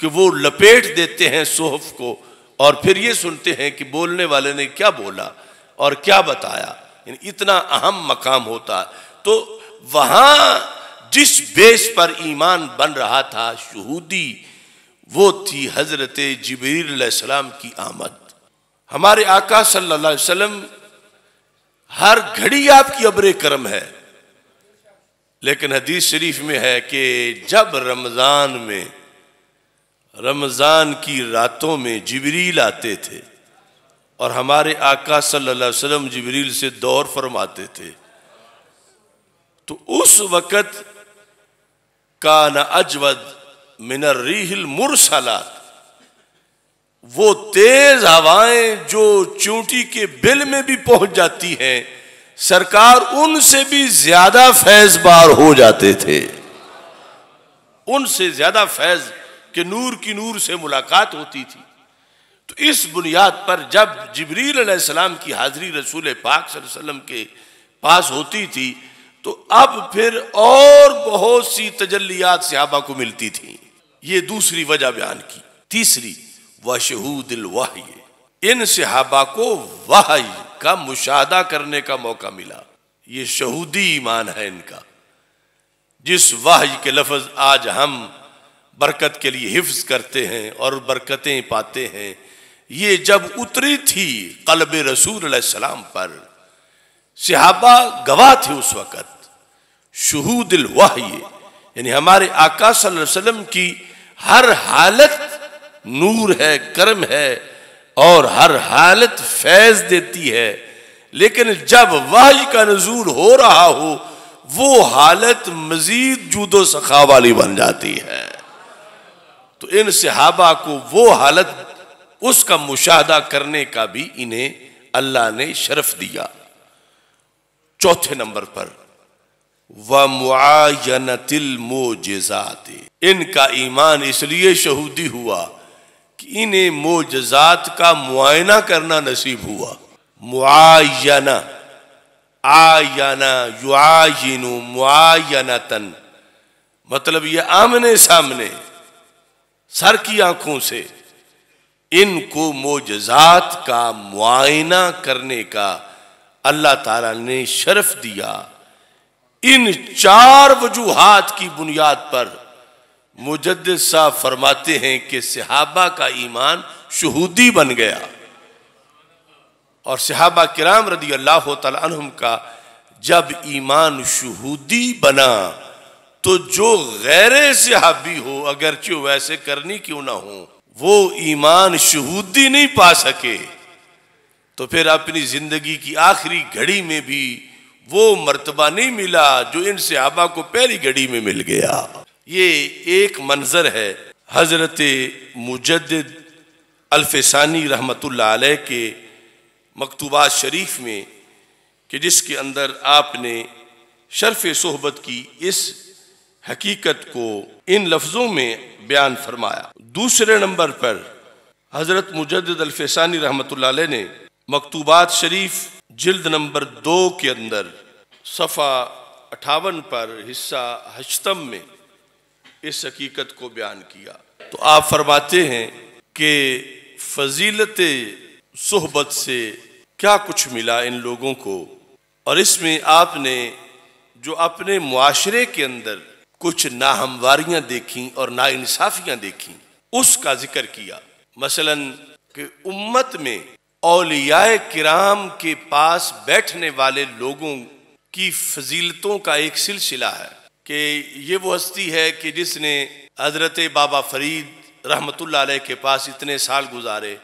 कि वो लपेट देते हैं सोहफ को और फिर ये सुनते हैं कि बोलने वाले ने क्या बोला और क्या बताया इतना अहम मकाम होता है तो वहां जिस बेस पर ईमान बन रहा था शहूदी वो थी हजरत जबरीसम की आमद हमारे आका सल्लल्लाहु अलैहि वसल्लम हर घड़ी आपकी अब्र करम है लेकिन हदीस शरीफ में है कि जब रमज़ान में रमज़ान की रातों में जबरील आते थे और हमारे आका सल्लल्लाहु अलैहि वसल्लम जबरील से दौर फरमाते थे तो उस वक़्त का न अजवद मिनर रीहिल मुरसला वो तेज हवाएं जो चूंटी के बिल में भी पहुंच जाती हैं सरकार उनसे भी ज्यादा फैजबार हो जाते थे उनसे ज्यादा फैज के नूर की नूर से मुलाकात होती थी तो इस बुनियाद पर जब जबरील की हाजिरी रसूल पाक वसल्लम के पास होती थी तो अब फिर और बहुत सी तजलियात सिहाबा को मिलती थी ये दूसरी वजह बयान की तीसरी वशहूदिल वाह इन सिहाबा को वाह का मुशाह करने का मौका मिला ये शहूदी ईमान है इनका जिस वाह के लफज आज हम बरकत के लिए हिफ्ज करते हैं और बरकतें पाते हैं ये जब उतरी थी कलब रसूल सलाम पर सिहाबा गवाह थे उस वक़्त शहूदिल वाह ये यानी हमारे आका वसल्लम की हर हालत नूर है कर्म है और हर हालत फैज देती है लेकिन जब वाह का नजूर हो रहा हो वो हालत मजीद जूदो सखा वाली बन जाती है तो इन सिहाबा को वो हालत उसका मुशाह करने का भी इन्हें अल्लाह ने शर्फ दिया चौथे नंबर पर व मो मोजात इनका ईमान इसलिए शहूदी हुआ कि इन्हें मोजात का मुआयना करना नसीब हुआ मुआयना युआनू युआयनु मुआयनतन मतलब ये आमने सामने सर की आंखों से इनको मोजात का मुआयना करने का अल्लाह ताला ने शर्फ दिया इन चार वजूहत की बुनियाद पर मुजद साहब फरमाते हैं कि सिहाबा का ईमान शहूदी बन गया और सिहाबा किराम रदी अल्लाह तम का जब ईमान शहूदी बना तो जो गैर सिहाबी हो चो वैसे करनी क्यों ना हो वो ईमान शहूदी नहीं पा सके तो फिर अपनी ज़िंदगी की आखिरी घड़ी में भी वो मर्तबा नहीं मिला जो इन सहाबा को पहली घड़ी में मिल गया ये एक मंजर है हज़रत मुजद अल्फसानी रहमत के मकतूबात शरीफ में कि जिसके अंदर आपने शर्फ सोहबत की इस हकीकत को इन लफ्ज़ों में बयान फरमाया दूसरे नंबर पर हज़रत मुजद अल्फसानी रहमत ने मकतूबात शरीफ जिल्द नंबर दो के अंदर सफ़ा अठावन पर हिस्सा हशतम में इस हकीकत को बयान किया तो आप फरमाते हैं कि फजीलत सहबत से क्या कुछ मिला इन लोगों को और इसमें आपने जो अपने माशरे के अंदर कुछ नाहमवारियाँ देखी और नाइंसाफियाँ देखी उसका जिक्र किया मसलन कि उम्मत में अलिया किराम के पास बैठने वाले लोगों की फजीलतों का एक सिलसिला है कि ये वो हस्ती है कि जिसने हज़रत बाबा फरीद रहमतुल्लाह अलैह के पास इतने साल गुजारे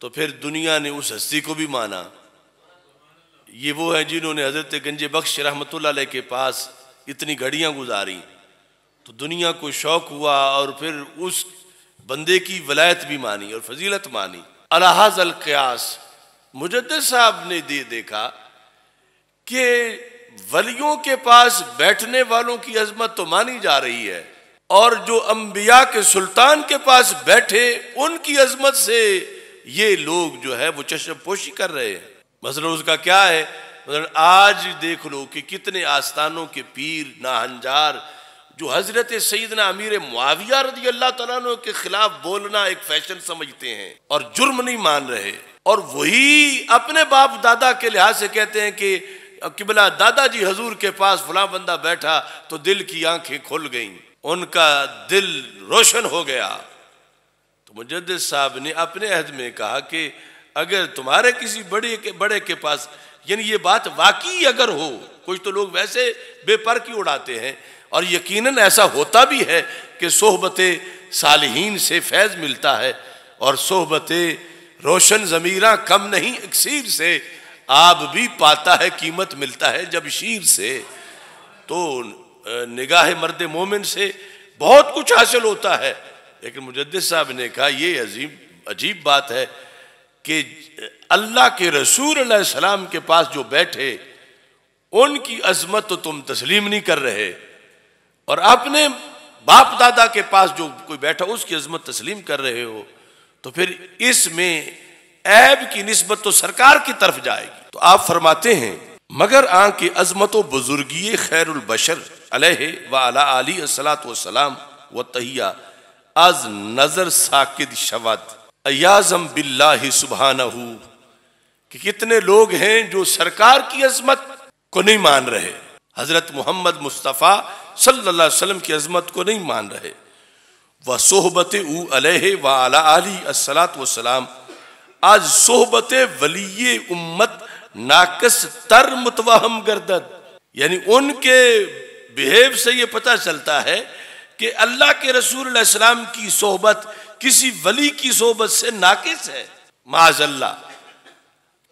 तो फिर दुनिया ने उस हस्ती को भी माना ये वो है जिन्होंने हज़रत गंज बख्श रहमत के पास इतनी घड़ियाँ गुजारी तो दुनिया को शौक़ हुआ और फिर उस बंदे की वलायत भी मानी और फजीलत मानी अलहज अलकयास मुजद साहब ने ये देखा कि वलियों के पास बैठने वालों की अजमत तो मानी जा रही है और जो अम्बिया के सुल्तान के पास बैठे उनकी अजमत से ये लोग जो है वो चश्म पोशी कर रहे हैं मसल उसका क्या है मतलब आज देख लो कि कितने आस्थानों के पीर नाहंजार जो हजरत सईदना अमीर मुआविया रजी अल्लाह तला के खिलाफ बोलना एक फैशन समझते हैं और जुर्म नहीं मान रहे और वही अपने बाप दादा के लिहाज से कहते हैं कि किबला दादाजी हजूर के पास फला बंदा बैठा तो दिल की आंखें खुल गईं उनका दिल रोशन हो गया तो मुजद साहब ने अपने अहद में कहा कि अगर तुम्हारे किसी बड़े के बड़े के पास यानी ये बात वाकई अगर हो कुछ तो लोग वैसे बेपर की उड़ाते हैं और यकीनन ऐसा होता भी है कि सोहबत सालहीन से फैज़ मिलता है और सोहबत रोशन ज़मीरा कम नहीं अक्सर से आब भी पाता है कीमत मिलता है जब शीर से तो निगाह मर्द मोमिन से बहुत कुछ हासिल होता है लेकिन मुजद साहब ने कहा ये अजीब अजीब बात है कि अल्लाह के रसूल सलाम के पास जो बैठे उनकी अजमत तो तुम तस्लीम नहीं कर रहे और अपने बाप दादा के पास जो कोई बैठा उसकी अजमत तस्लीम कर रहे हो तो फिर इसमें ऐब की नस्बत तो सरकार की तरफ जाएगी तो आप फरमाते हैं मगर आंकी अजमत बुजुर्गी खैर बशर व व तहिया अज नज़र साकिद शवद अयाजम बिल्ला सुबहाना कि कितने लोग हैं जो सरकार की अजमत को नहीं मान रहे हजरत मोहम्मद मुस्तफ़ा सल्लल्लाहु अलैहि की अजमत को नहीं मान रहे व सोहबत ऊ अलह व अली असलात वसलाम आज सोहबत वली उम्मत नाकस तर मुतवाहम गर्दत यानी उनके बिहेव से यह पता चलता है कि अल्लाह के रसूल इस्लाम की सोहबत किसी वली की सोहबत से नाकिस है माज अल्लाह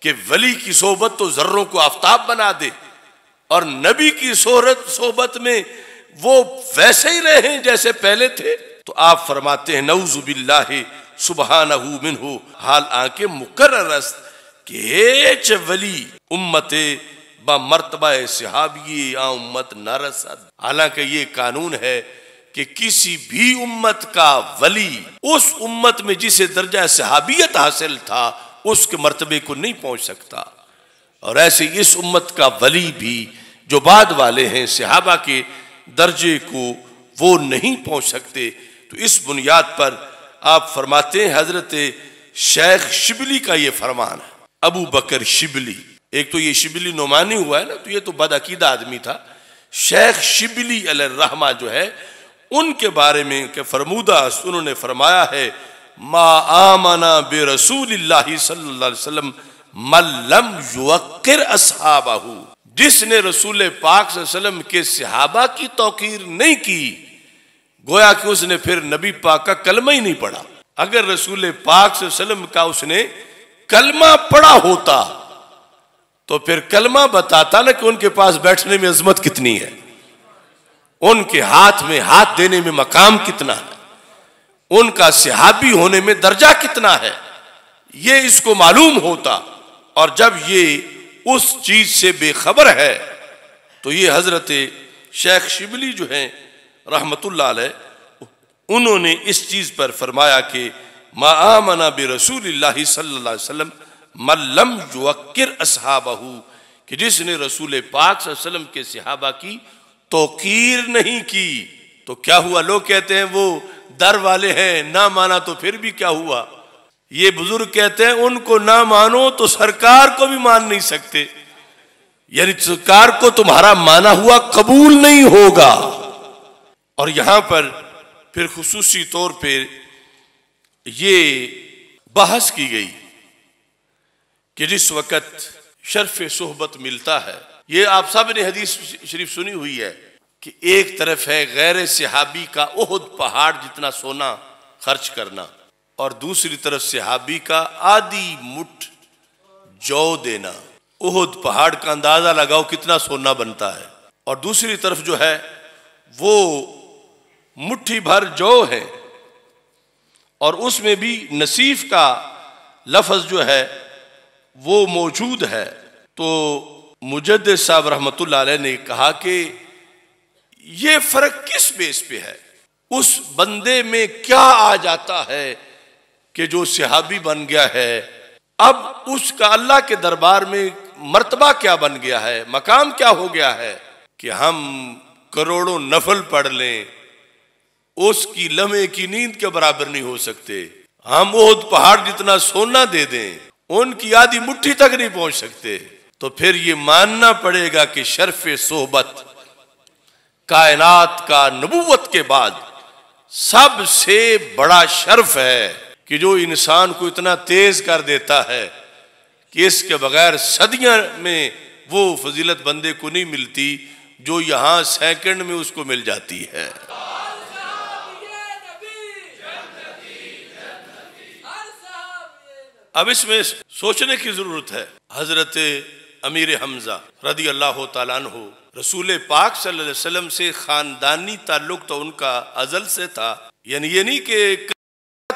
कि वली की सोहबत तो जर्रों को आफ्ताब बना दे और नबी की सोहरत सोहबत में वो वैसे ही रहे हैं जैसे पहले थे तो आप फरमाते हैं नऊजुबिल्ला सुबह मिन हो हाल आके मुकर वली उम्मत ब मरतबा सहाबिए या उम्मत रसद हालांकि ये कानून है कि किसी भी उम्मत का वली उस उम्मत में जिसे दर्जा सहाबियत हासिल था उसके मरतबे को नहीं पहुंच सकता और ऐसे इस उम्मत का वली भी जो बाद वाले हैं सहाबा के दर्जे को वो नहीं पहुंच सकते तो इस बुनियाद पर आप फरमाते हैं हजरत शेख शिबली का ये फरमान है अबू बकर शिबली एक तो ये शिबली नुमानी हुआ है ना तो ये तो बदअकीदा आदमी था शेख शिबली अलहमा जो है उनके बारे में के फरमूदा उन्होंने फरमाया है मा आमना बे रसूल सल्लम मल्लम युक्र असहाबाहू जिसने रसूल पाक सल्लम के सहाबा की तोकीर नहीं की गोया कि उसने फिर नबी पाक का कलमा ही नहीं पढ़ा अगर रसूल पाक सल्लम का उसने कलमा पढ़ा होता तो फिर कलमा बताता ना कि उनके पास बैठने में अजमत कितनी है उनके हाथ में हाथ देने में मकाम कितना है उनका सिहाबी होने में दर्जा कितना है ये इसको मालूम होता और जब ये उस चीज से बेखबर है तो ये हजरत शेख शिबली जो हैं रहमत उन्होंने इस चीज पर फरमाया कि मामना बे रसूल सल्लाम मल्लम जुक्र असहाबहू कि जिसने रसूल पाक के सहाबा की तोकीर नहीं की तो क्या हुआ लोग कहते हैं वो दर वाले हैं ना माना तो फिर भी क्या हुआ ये बुजुर्ग कहते हैं उनको ना मानो तो सरकार को भी मान नहीं सकते यानी सरकार को तुम्हारा माना हुआ कबूल नहीं होगा और यहां पर फिर खसूसी तौर पर ये बहस की गई कि जिस वक़्त शर्फ सोहबत मिलता है ये आप सब ने हदीस शरीफ सुनी हुई है कि एक तरफ है गैर सिहाबी का ओहद पहाड़ जितना सोना खर्च करना और दूसरी तरफ से हाबी का आदि मुठ जौ देना उहद पहाड़ का अंदाज़ा लगाओ कितना सोना बनता है और दूसरी तरफ जो है वो मुट्ठी भर जौ है और उसमें भी नसीफ का लफज जो है वो मौजूद है तो मुजद साहब रहमत ने कहा कि ये फ़र्क किस बेस पे है उस बंदे में क्या आ जाता है कि जो सिहाबी बन गया है अब उसका अल्लाह के दरबार में मर्तबा क्या बन गया है मकाम क्या हो गया है कि हम करोड़ों नफल पढ़ लें उसकी लम्हे की नींद के बराबर नहीं हो सकते हम ओहद पहाड़ जितना सोना दे दें उनकी आधी मुट्ठी तक नहीं पहुंच सकते तो फिर ये मानना पड़ेगा कि शर्फ सोहबत कायनात का नबूवत के बाद सबसे बड़ा शर्फ है कि जो इंसान को इतना तेज कर देता है कि इसके बगैर सदियों में वो फजीलत बंदे को नहीं मिलती जो यहां सेकंड में उसको मिल जाती है अब इसमें सोचने की जरूरत है हजरत अमीर हमजा रदी अल्लाह तु रसूल पाक सल्लल्लाहु अलैहि वसल्लम से खानदानी ताल्लुक तो उनका अजल से था यानी ये नहीं कि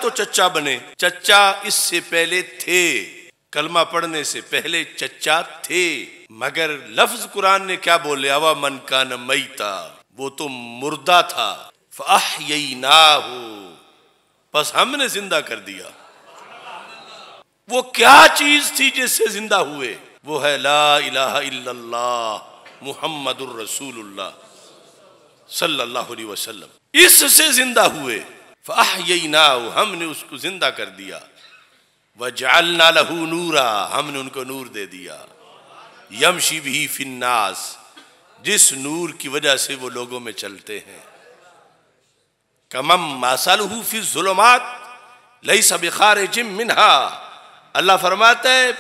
तो चच्चा बने चच्चा इससे पहले थे कलमा पढ़ने से पहले चच्चा थे मगर लफ्ज कुरान ने क्या बोले अवा मन का न मईता वो तो मुर्दा था फाह यही ना हो बस हमने जिंदा कर दिया वो क्या चीज थी जिससे जिंदा हुए वो है ला इलाहा इल्लल्लाह मुहम्मदुर रसूलुल्लाह सल्लल्लाहु अलैहि वसल्लम इससे जिंदा हुए फ़ाह यही ना हो हमने उसको ज़िंदा कर दिया व जाल ना लहू नूरा हमने उनको नूर दे दिया यमशी भी फिन्नास जिस नूर की वजह से वो लोगों में चलते हैं कमम मासलहू फिजुलमात लई सब खार जिम मिनहा अल्लाह फरमाता है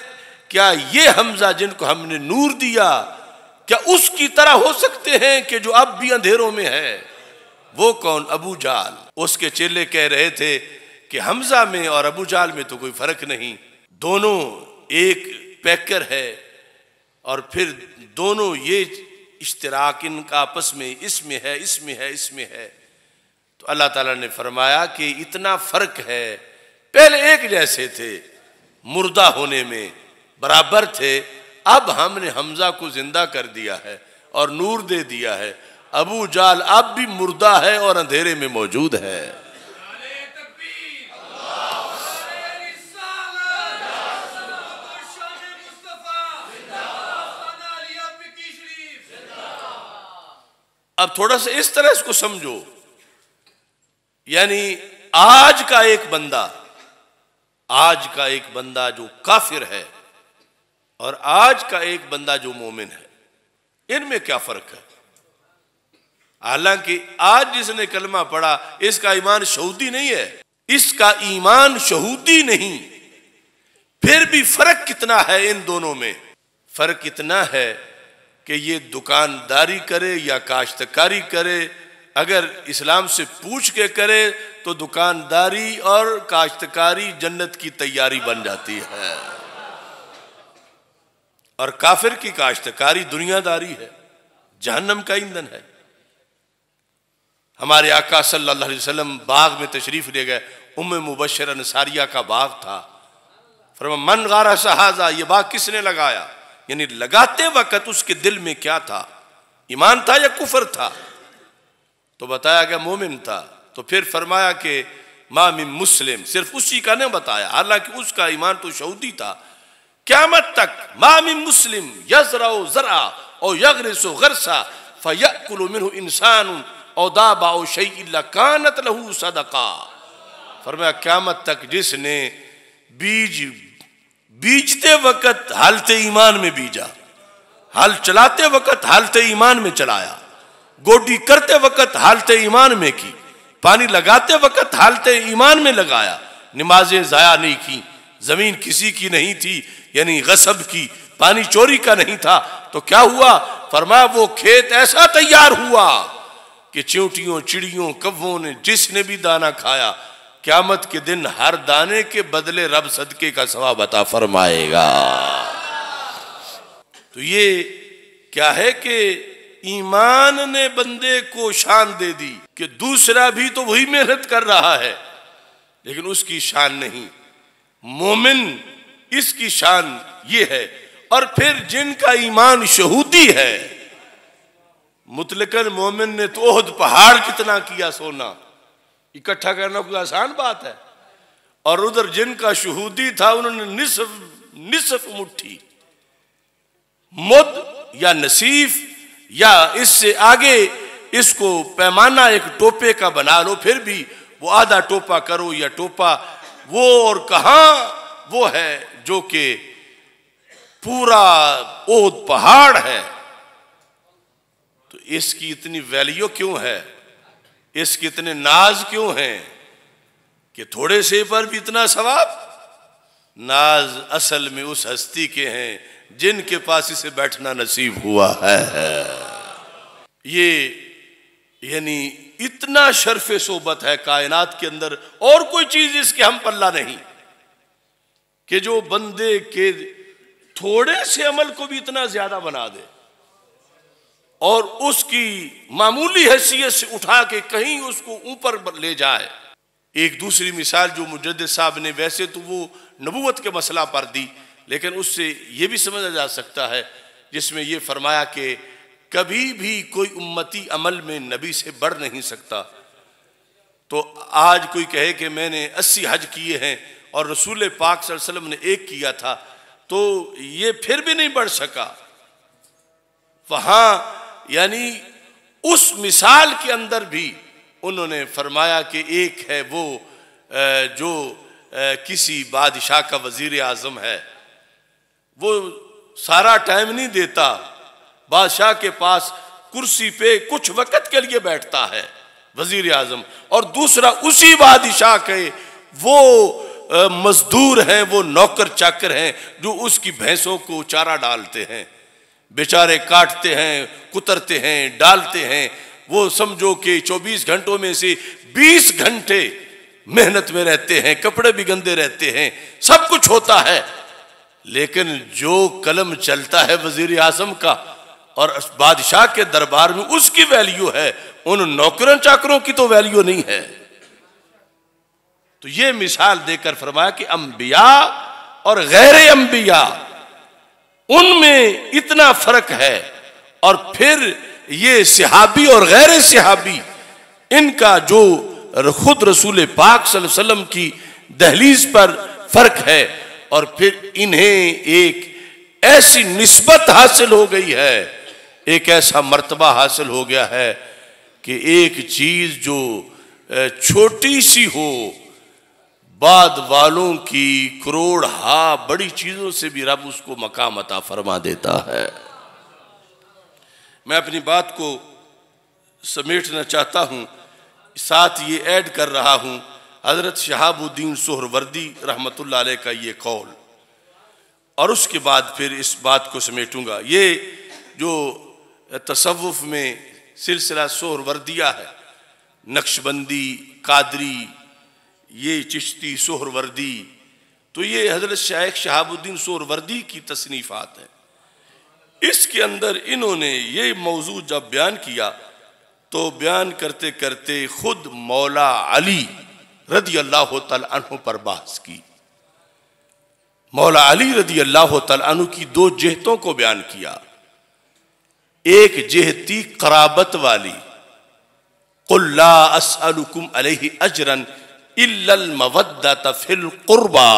क्या ये हमजा जिनको हमने नूर दिया क्या उसकी तरह हो सकते हैं कि जो अब भी अंधेरों में है वो कौन अबू जाल उसके चेले कह रहे थे कि हमजा में और अबू जाल में तो कोई फर्क नहीं दोनों एक पैकर है और फिर दोनों ये इश्तराक इनका आपस में इसमें है इसमें है इसमें है तो अल्लाह ताला ने फरमाया कि इतना फ़र्क है पहले एक जैसे थे मुर्दा होने में बराबर थे अब हमने हमजा को ज़िंदा कर दिया है और नूर दे दिया है अबू जाल अब भी मुर्दा है और अंधेरे में मौजूद है अब थोड़ा सा इस तरह इसको समझो यानी आज का एक बंदा आज का एक बंदा जो काफिर है और आज का एक बंदा जो मोमिन है इनमें क्या फर्क है हालांकि आज जिसने कलमा पढ़ा इसका ईमान शहूदी नहीं है इसका ईमान शहूदी नहीं फिर भी फर्क कितना है इन दोनों में फर्क इतना है कि ये दुकानदारी करे या काश्तकारी करे अगर इस्लाम से पूछ के करे तो दुकानदारी और काश्तकारी जन्नत की तैयारी बन जाती है और काफिर की काश्तकारी दुनियादारी है जहन्नम का ईंधन है हमारे आका सल्लल्लाहु अलैहि वसल्लम बाग में तशरीफ़ ले गए उम मुबशर अंसारिया का बाग था फरमा मन गारा सहाजा ये बाग किसने लगाया यानी लगाते वक्त उसके दिल में क्या था ईमान था या कुफर था तो बताया गया मोमिन था तो फिर फरमाया कि मामिन मुस्लिम सिर्फ उसी का नहीं बताया हालांकि उसका ईमान तो शहूदी था क्यामत तक मामिन मुस्लिम यजरा जरा और यगरसो गरसा फ़यकुल इंसान औदा बाउशई कानत लहू सदका फरमाया क्यामत तक जिसने बीज बीजते वक़्त हालत ईमान में बीजा हल चलाते वक़्त हालत ईमान में चलाया गोडी करते वक़्त हालते ईमान में की पानी लगाते वक़्त हालत ईमान में लगाया नमाजें ज़ाया नहीं की ज़मीन किसी की नहीं थी यानी गसब की पानी चोरी का नहीं था तो क्या हुआ फरमाया वो खेत ऐसा तैयार हुआ कि चिंटियों चिड़ियों कव्वों ने जिसने भी दाना खाया क्यामत के दिन हर दाने के बदले रब सदके का सवाब अता फरमाएगा तो ये क्या है कि ईमान ने बंदे को शान दे दी कि दूसरा भी तो वही मेहनत कर रहा है लेकिन उसकी शान नहीं मोमिन इसकी शान ये है और फिर जिनका ईमान शहूदी है मुतलकन मोमिन ने तो ओहद पहाड़ कितना किया सोना इकट्ठा करना कोई आसान बात है और उधर जिनका शहूदी था उन्होंने निसफ निसफ मुट्ठी मुद या नसीफ या इससे आगे इसको पैमाना एक टोपे का बना लो फिर भी वो आधा टोपा करो या टोपा वो और कहा वो है जो कि पूरा ओद पहाड़ है इसकी इतनी वैल्यू क्यों है इसके इतने नाज क्यों हैं कि थोड़े से पर भी इतना सवाब नाज असल में उस हस्ती के हैं जिनके पास इसे बैठना नसीब हुआ है ये यानी इतना शर्फ सोबत है कायनात के अंदर और कोई चीज इसके हम पल्ला नहीं कि जो बंदे के थोड़े से अमल को भी इतना ज्यादा बना दे और उसकी मामूली हैसियत से उठा के कहीं उसको ऊपर ले जाए एक दूसरी मिसाल जो मुजद साहब ने वैसे तो वो नबूत के मसला पर दी लेकिन उससे ये भी समझा जा सकता है जिसमें ये फरमाया कि कभी भी कोई उम्मती अमल में नबी से बढ़ नहीं सकता तो आज कोई कहे कि मैंने अस्सी हज किए हैं और रसूल पाक सल्लम ने एक किया था तो ये फिर भी नहीं बढ़ सका वहाँ यानी उस मिसाल के अंदर भी उन्होंने फरमाया कि एक है वो जो किसी बादशाह का वजीर आजम है वो सारा टाइम नहीं देता बादशाह के पास कुर्सी पे कुछ वक्त के लिए बैठता है वजीर आजम और दूसरा उसी बादशाह के वो मजदूर हैं वो नौकर चाकर हैं जो उसकी भैंसों को चारा डालते हैं बेचारे काटते हैं कुतरते हैं डालते हैं वो समझो कि 24 घंटों में से 20 घंटे मेहनत में रहते हैं कपड़े भी गंदे रहते हैं सब कुछ होता है लेकिन जो कलम चलता है वजीर आजम का और बादशाह के दरबार में उसकी वैल्यू है उन नौकरों चाकरों की तो वैल्यू नहीं है तो ये मिसाल देकर फरमाया कि अंबिया और गैर अंबिया उनमें इतना फर्क है और फिर ये सिहाबी और गैर सिहाबी इनका जो खुद रसूल पाक सल्लम की दहलीज पर फर्क है और फिर इन्हें एक ऐसी नस्बत हासिल हो गई है एक ऐसा मर्तबा हासिल हो गया है कि एक चीज़ जो छोटी सी हो बाद वालों की करोड़ हा बड़ी चीज़ों से भी रब उसको मकाम अता फरमा देता है मैं अपनी बात को समेटना चाहता हूं साथ ये ऐड कर रहा हूं हज़रत शहाबुद्दीन सोहरवर्दी रहमत का ये कौल और उसके बाद फिर इस बात को समेटूंगा ये जो तसवुफ़ में सिलसिला सोहरवर्दिया है नक्शबंदी कादरी ये चिश्ती सोहरवर्दी तो ये हज़रत शेख शहाबुद्दीन सोहरवर्दी की तसनीफ़ात है इसके अंदर इन्होंने ये मौजू जब बयान किया तो बयान करते करते खुद मौला अली रदी अल्लाह तु पर बहस की मौला अली रदी अल्लाह तु की दो जहतों को बयान किया एक जहती कराबत वाली कुल्ला असअलुकुम अलैहि अजरन इल्लल मवद्दत फिल कुर्बा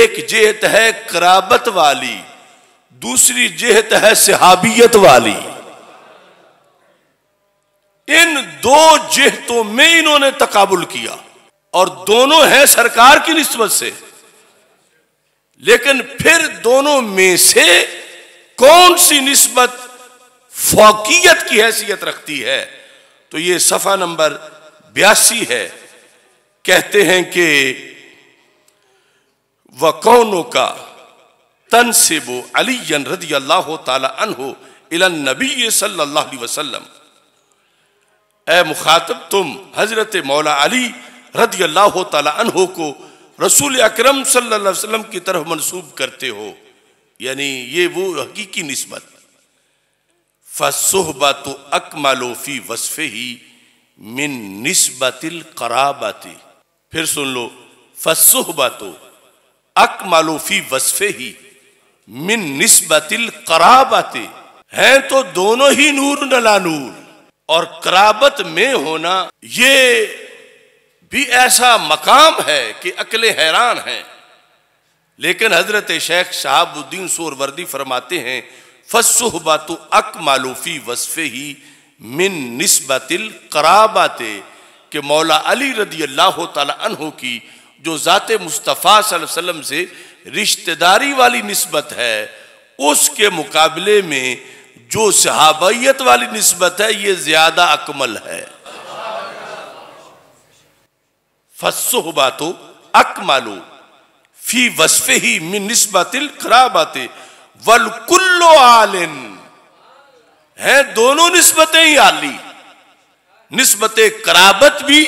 एक जेहत है कराबत वाली दूसरी जेहत है सिहाबियत वाली इन दो जेहतों में इन्होंने तकाबुल किया और दोनों हैं सरकार की नस्बत से लेकिन फिर दोनों में से कौन सी नस्बत फौकियत की हैसियत रखती है तो ये सफा नंबर बयासी है कहते हैं कि कौनों का तन से वो अली रदी अल्लाह तहो इलन नबी सल्लल्लाहु अलैहि वसल्लम ए मुखातब तुम हजरत मौला अली रदी अल्लाह तहो को रसूल अक्रम सल्लम की तरफ मनसूब करते हो यानी ये वो हकीकी नस्बत फसोहबा तो अकमालोफी वसफे ही मिन निस्बतिल कराबाती फिर सुन लो फसुहबतो अक मालूफी वसफे ही मिन निस्बतिल कराबाती हैं तो दोनों ही नूर नला नूर और कराबत में होना ये भी ऐसा मकाम है कि अकले हैरान है लेकिन हजरत शेख शहाबुद्दीन सोरवर्दी फरमाते हैं फसुहबा तो अक मालूफी वसफे ही मिन नस्बतिल कराबाते के मौला अली रदी अल्लाह तहों की जो ज़ात मुस्तफ़ा वसम से रिश्तेदारी वाली नस्बत है उसके मुकाबले में जो सहाबैत वाली नस्बत है ये ज़्यादा अकमल है फसो बातो अकमालो फी वसफे ही मिन नस्बतिल खराबात वलकुल्लो आलिन हैं दोनों नस्बतें ही आली नस्बत कराबत भी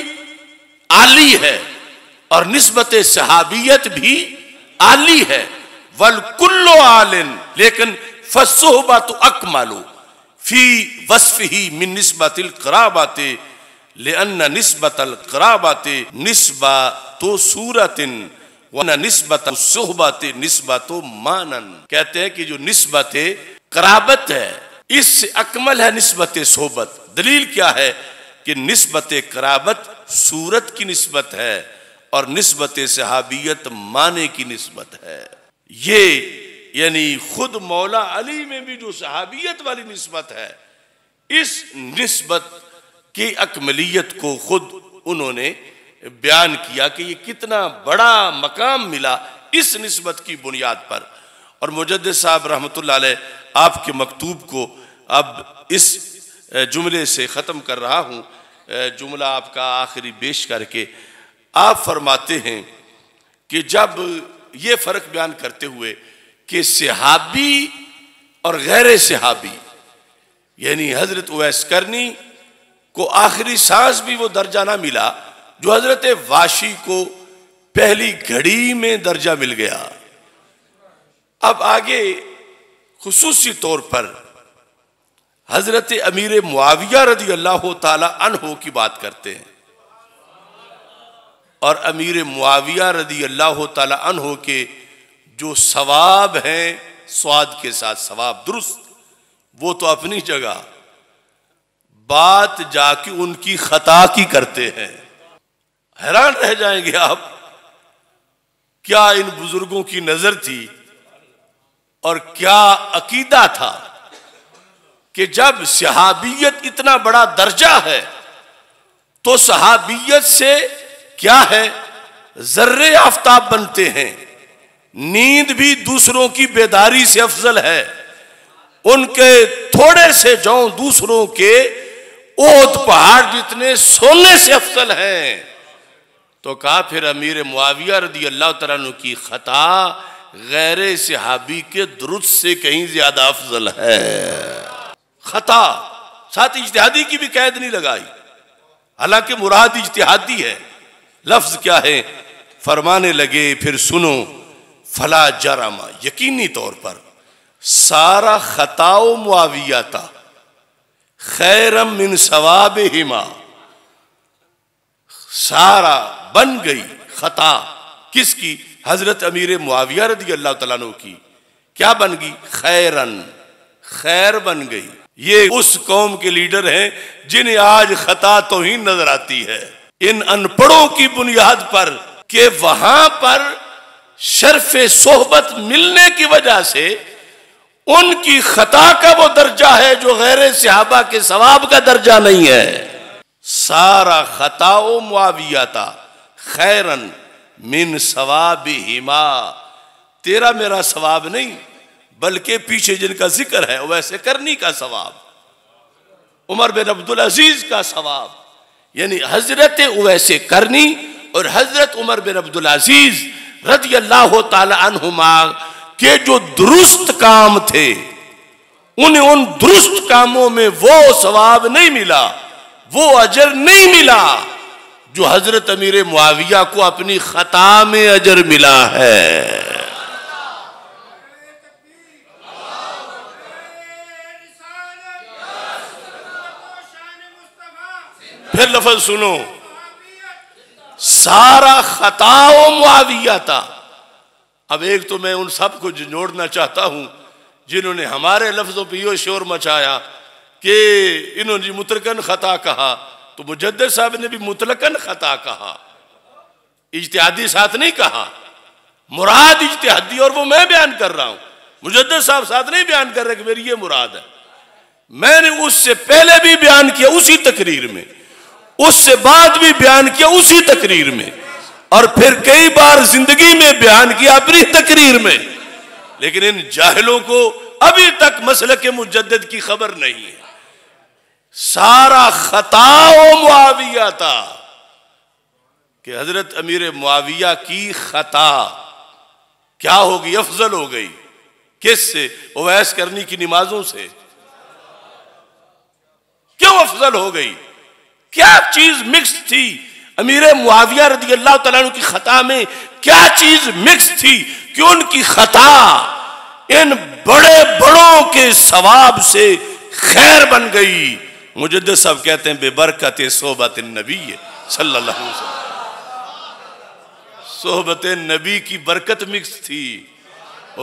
आली है और नस्बत सहाबियत भी आली है वल कुल्लो आलिन लेकिन फसोबा तो अकमालो फी वसफ ही मिन नस्बत ले अन्न नस्बत कराबत नस्बा तो सूरत वना नस्बत सोहबत नस्बत तो मानन कहते हैं कि जो नस्बत कराबत है इससे अकमल है नस्बत सोबत दलील क्या है कि नस्बत कराबत सूरत की नस्बत है और नस्बत सहाबियत माने की नस्बत है ये यानी खुद मौला अली में भी जो सहाबियत वाली नस्बत है इस नस्बत की अकमलियत को खुद उन्होंने बयान किया कि ये कितना बड़ा मकाम मिला इस नस्बत की बुनियाद पर और मुजद साहब रहमत आपके मकतूब को अब इस जुमले से ख़त्म कर रहा हूँ जुमला आपका आखिरी पेश करके आप फरमाते हैं कि जब ये फ़र्क बयान करते हुए कि सहाबी और गैर सहाबी यानी हज़रत उवैस करनी को आखिरी सांस भी वो दर्जा ना मिला जो हज़रत वाशी को पहली घड़ी में दर्जा मिल गया अब आगे खसूसी तौर पर हजरत अमीर मुआविया रजी अल्लाह तला अन हो की बात करते हैं और अमीर मुआविया रजी अल्लाह तला अन हो के जो सवाब हैं स्वाद के साथ स्वाब दुरुस्त वो तो अपनी जगह बात जाके उनकी खता की करते हैं हैरान रह जाएंगे आप क्या इन बुजुर्गों की नजर थी और क्या अकीदा था कि जब सहाबियत इतना बड़ा दर्जा है तो सहाबियत से क्या है जर्रे आफ्ताब बनते हैं नींद भी दूसरों की बेदारी से अफजल है उनके थोड़े से जौ दूसरों के ओत पहाड़ जितने सोने से अफजल हैं तो कहा फिर अमीर मुआविया रदी अल्लाह तला की खता गैर सिहाबी के दुरुस्त से कहीं ज्यादा अफजल है खता साथ इजतहादी की भी कैद नहीं लगाई हालांकि मुराद इजतहादी है लफ्ज क्या है फरमाने लगे फिर सुनो फला जरामा यकीनी तौर पर सारा खताओ मुआविया था खैरम मिन सवाब हिमा सारा बन गई खता किसकी हज़रत अमीर मुआविया रदी अल्लाह तला की क्या बन गई खैरन खैर बन गई ये उस कौम के लीडर हैं जिन्हें आज खता तो ही नजर आती है इन अनपढ़ों की बुनियाद पर के वहां पर शर्फ सोहबत मिलने की वजह से उनकी खता का वो दर्जा है जो गैर सिहाबा के सवाब का दर्जा नहीं है सारा खताओ मुआविया था खैरन मिन सवाब हिमा तेरा मेरा सवाब नहीं बल्कि पीछे जिनका जिक्र है वैसे करनी का सवाब उमर बिन अब्दुल अजीज का सवाब यानी हजरत वैसे करनी और हजरत उमर बिन अब्दुल अजीज रजी अल्लाह तुमा के जो दुरुस्त काम थे उन्हें उन दुरुस्त कामों में वो सवाब नहीं मिला वो अजर नहीं मिला जो हजरत अमीर मुआविया को अपनी खता में अजर मिला है फिर लफज सुनो सारा खताओ मुआविया था अब एक तो मैं उन सब को जोड़ना चाहता हूं जिन्होंने हमारे लफ्जों पर यो शोर मचाया कि इन्होंने मुतरकन खता कहा तो मुजद साहब ने भी मुतलकन खता कहा इजतहादी साथ नहीं कहा मुराद इजतहादी और वो मैं बयान कर रहा हूं मुजद साहब साथ नहीं बयान कर रहे कि मेरी ये मुराद है मैंने उससे पहले भी बयान किया उसी तकरीर में उससे बाद भी बयान किया उसी तकरीर में और फिर कई बार जिंदगी में बयान किया अपनी तकरीर में लेकिन इन जाहलों को अभी तक मसल के मुजद की खबर नहीं है सारा वो मुआविया था कि हजरत अमीर मुआविया की खता क्या होगी अफजल हो गई किस से ओवैस करनी की नमाजों से क्यों अफजल हो गई क्या चीज मिक्स थी अमीर मुआविया रदी अल्लाह तला की खता में क्या चीज मिक्स थी कि उनकी खता इन बड़े बड़ों के सवाब से खैर बन गई मुजद साहब कहते हैं बेबरकत सोहबत नबी सल्लल्लाहु अलैहि वसल्लम सोहबत नबी की बरकत मिक्स थी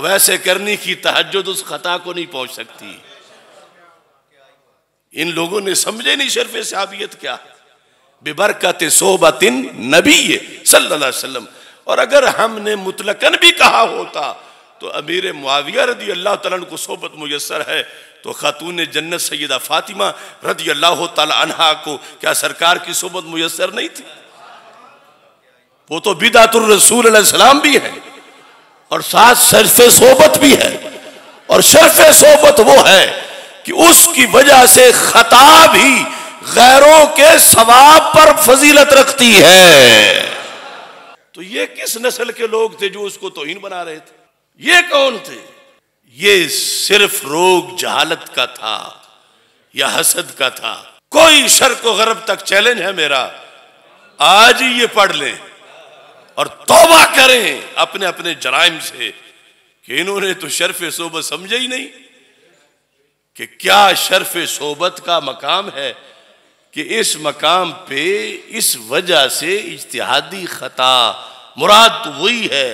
वैसे करने की तहजद उस खता को नहीं पहुंच सकती इन लोगों ने समझे नहीं सिर्फ साबियत क्या बेबरकत सोहबत नबी सल्ला वसम और अगर हमने मुतलकन भी कहा होता तो अमीर मुआविया रदी अल्लाह तला को सोबत मुयसर है तो खातून जन्नत सैदा फातिमा रदी अल्लाह तहा को क्या सरकार की सोबत मुयसर नहीं थी वो तो सलाम भी है और साथ शर्फ सोबत भी है और शर्फ सोबत वो है कि उसकी वजह से खता भी गैरों के सवाब पर फजीलत रखती है तो ये किस नस्ल के लोग थे जो उसको तोहिन बना रहे थे ये कौन थे ये सिर्फ रोग जहालत का था या हसद का था कोई शर्क गरब तक चैलेंज है मेरा आज ही ये पढ़ लें और तोबा करें अपने अपने जराइम से कि इन्होंने तो शर्फ सोबत समझे ही नहीं कि क्या शर्फ सोबत का मकाम है कि इस मकाम पे इस वजह से इश्तिहादी खता मुराद तो वही है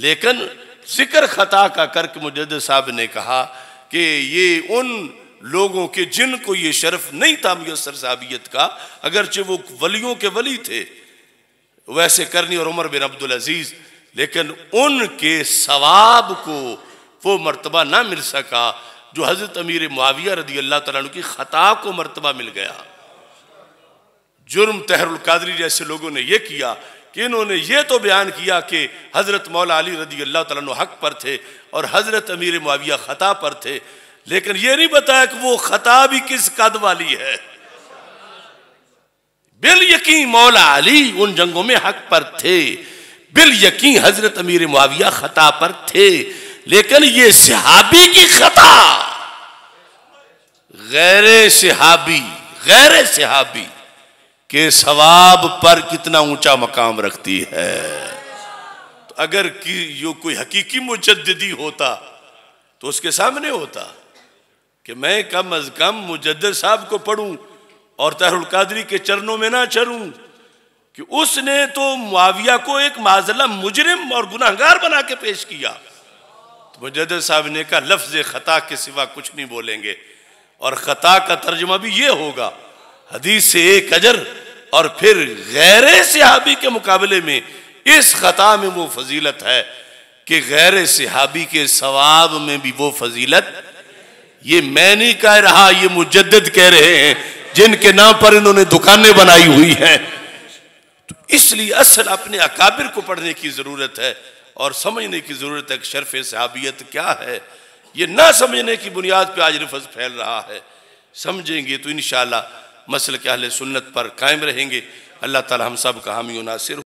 लेकिन जिक्र खता का करके मुजद साहब ने कहा कि ये उन लोगों के जिनको ये शर्फ नहीं था मैसर साबियत का अगरचे वो वलियों के वली थे वैसे करनी और उमर बिन अब्दुल अजीज लेकिन उनके सवाब को वो मरतबा ना मिल सका जो हजरत अमीर मुआविया रदी अल्लाह तु की ख़ता को मरतबा मिल गया जुर्म तहरुल कादरी जैसे लोगों ने यह किया कि इन्होंने ये तो बयान किया कि हज़रत मौला अली रदी अल्लाह तु हक पर थे और हज़रत अमीर मुआविया ख़ता पर थे लेकिन ये नहीं बताया कि वो ख़ता भी किस कद वाली है बिल यकी मौला अली उन जंगों में हक पर थे बिल यकीन हज़रत अमीर मुआविया ख़ता पर थे लेकिन ये सिहाबी की ख़ता गैर सिहाबी गैर सिहाबी के सवाब पर कितना ऊंचा मकाम रखती है तो अगर कि यो कोई हकीकी मुजदी होता तो उसके सामने होता कि मैं कम अज कम मुजद साहब को पढ़ूं और तहरुल कादरी के चरणों में ना चलूं कि उसने तो मुआविया को एक माजला मुजरिम और गुनाहगार बना के पेश किया तो मुजद साहब ने कहा लफ्ज खता के सिवा कुछ नहीं बोलेंगे और खता का तर्जमा भी ये होगा हदीस से एक अजर और फिर गैर सिहाबी के मुकाबले में इस ख़ता में वो फजीलत है कि गैर सिहाबी के सवाब में भी वो फजीलत ये मैं नहीं कह रहा ये मुजद कह रहे हैं जिनके नाम पर इन्होंने दुकानें बनाई हुई हैं तो इसलिए असल अपने अकाबिर को पढ़ने की ज़रूरत है और समझने की ज़रूरत है कि शर्फ सहाबियत क्या है ये ना समझने की बुनियाद पर आज रिफज फैल रहा है समझेंगे तो इनशाला मसल के अहल सुन्नत पर कायम रहेंगे अल्लाह ताला हम सब का हामी नासिर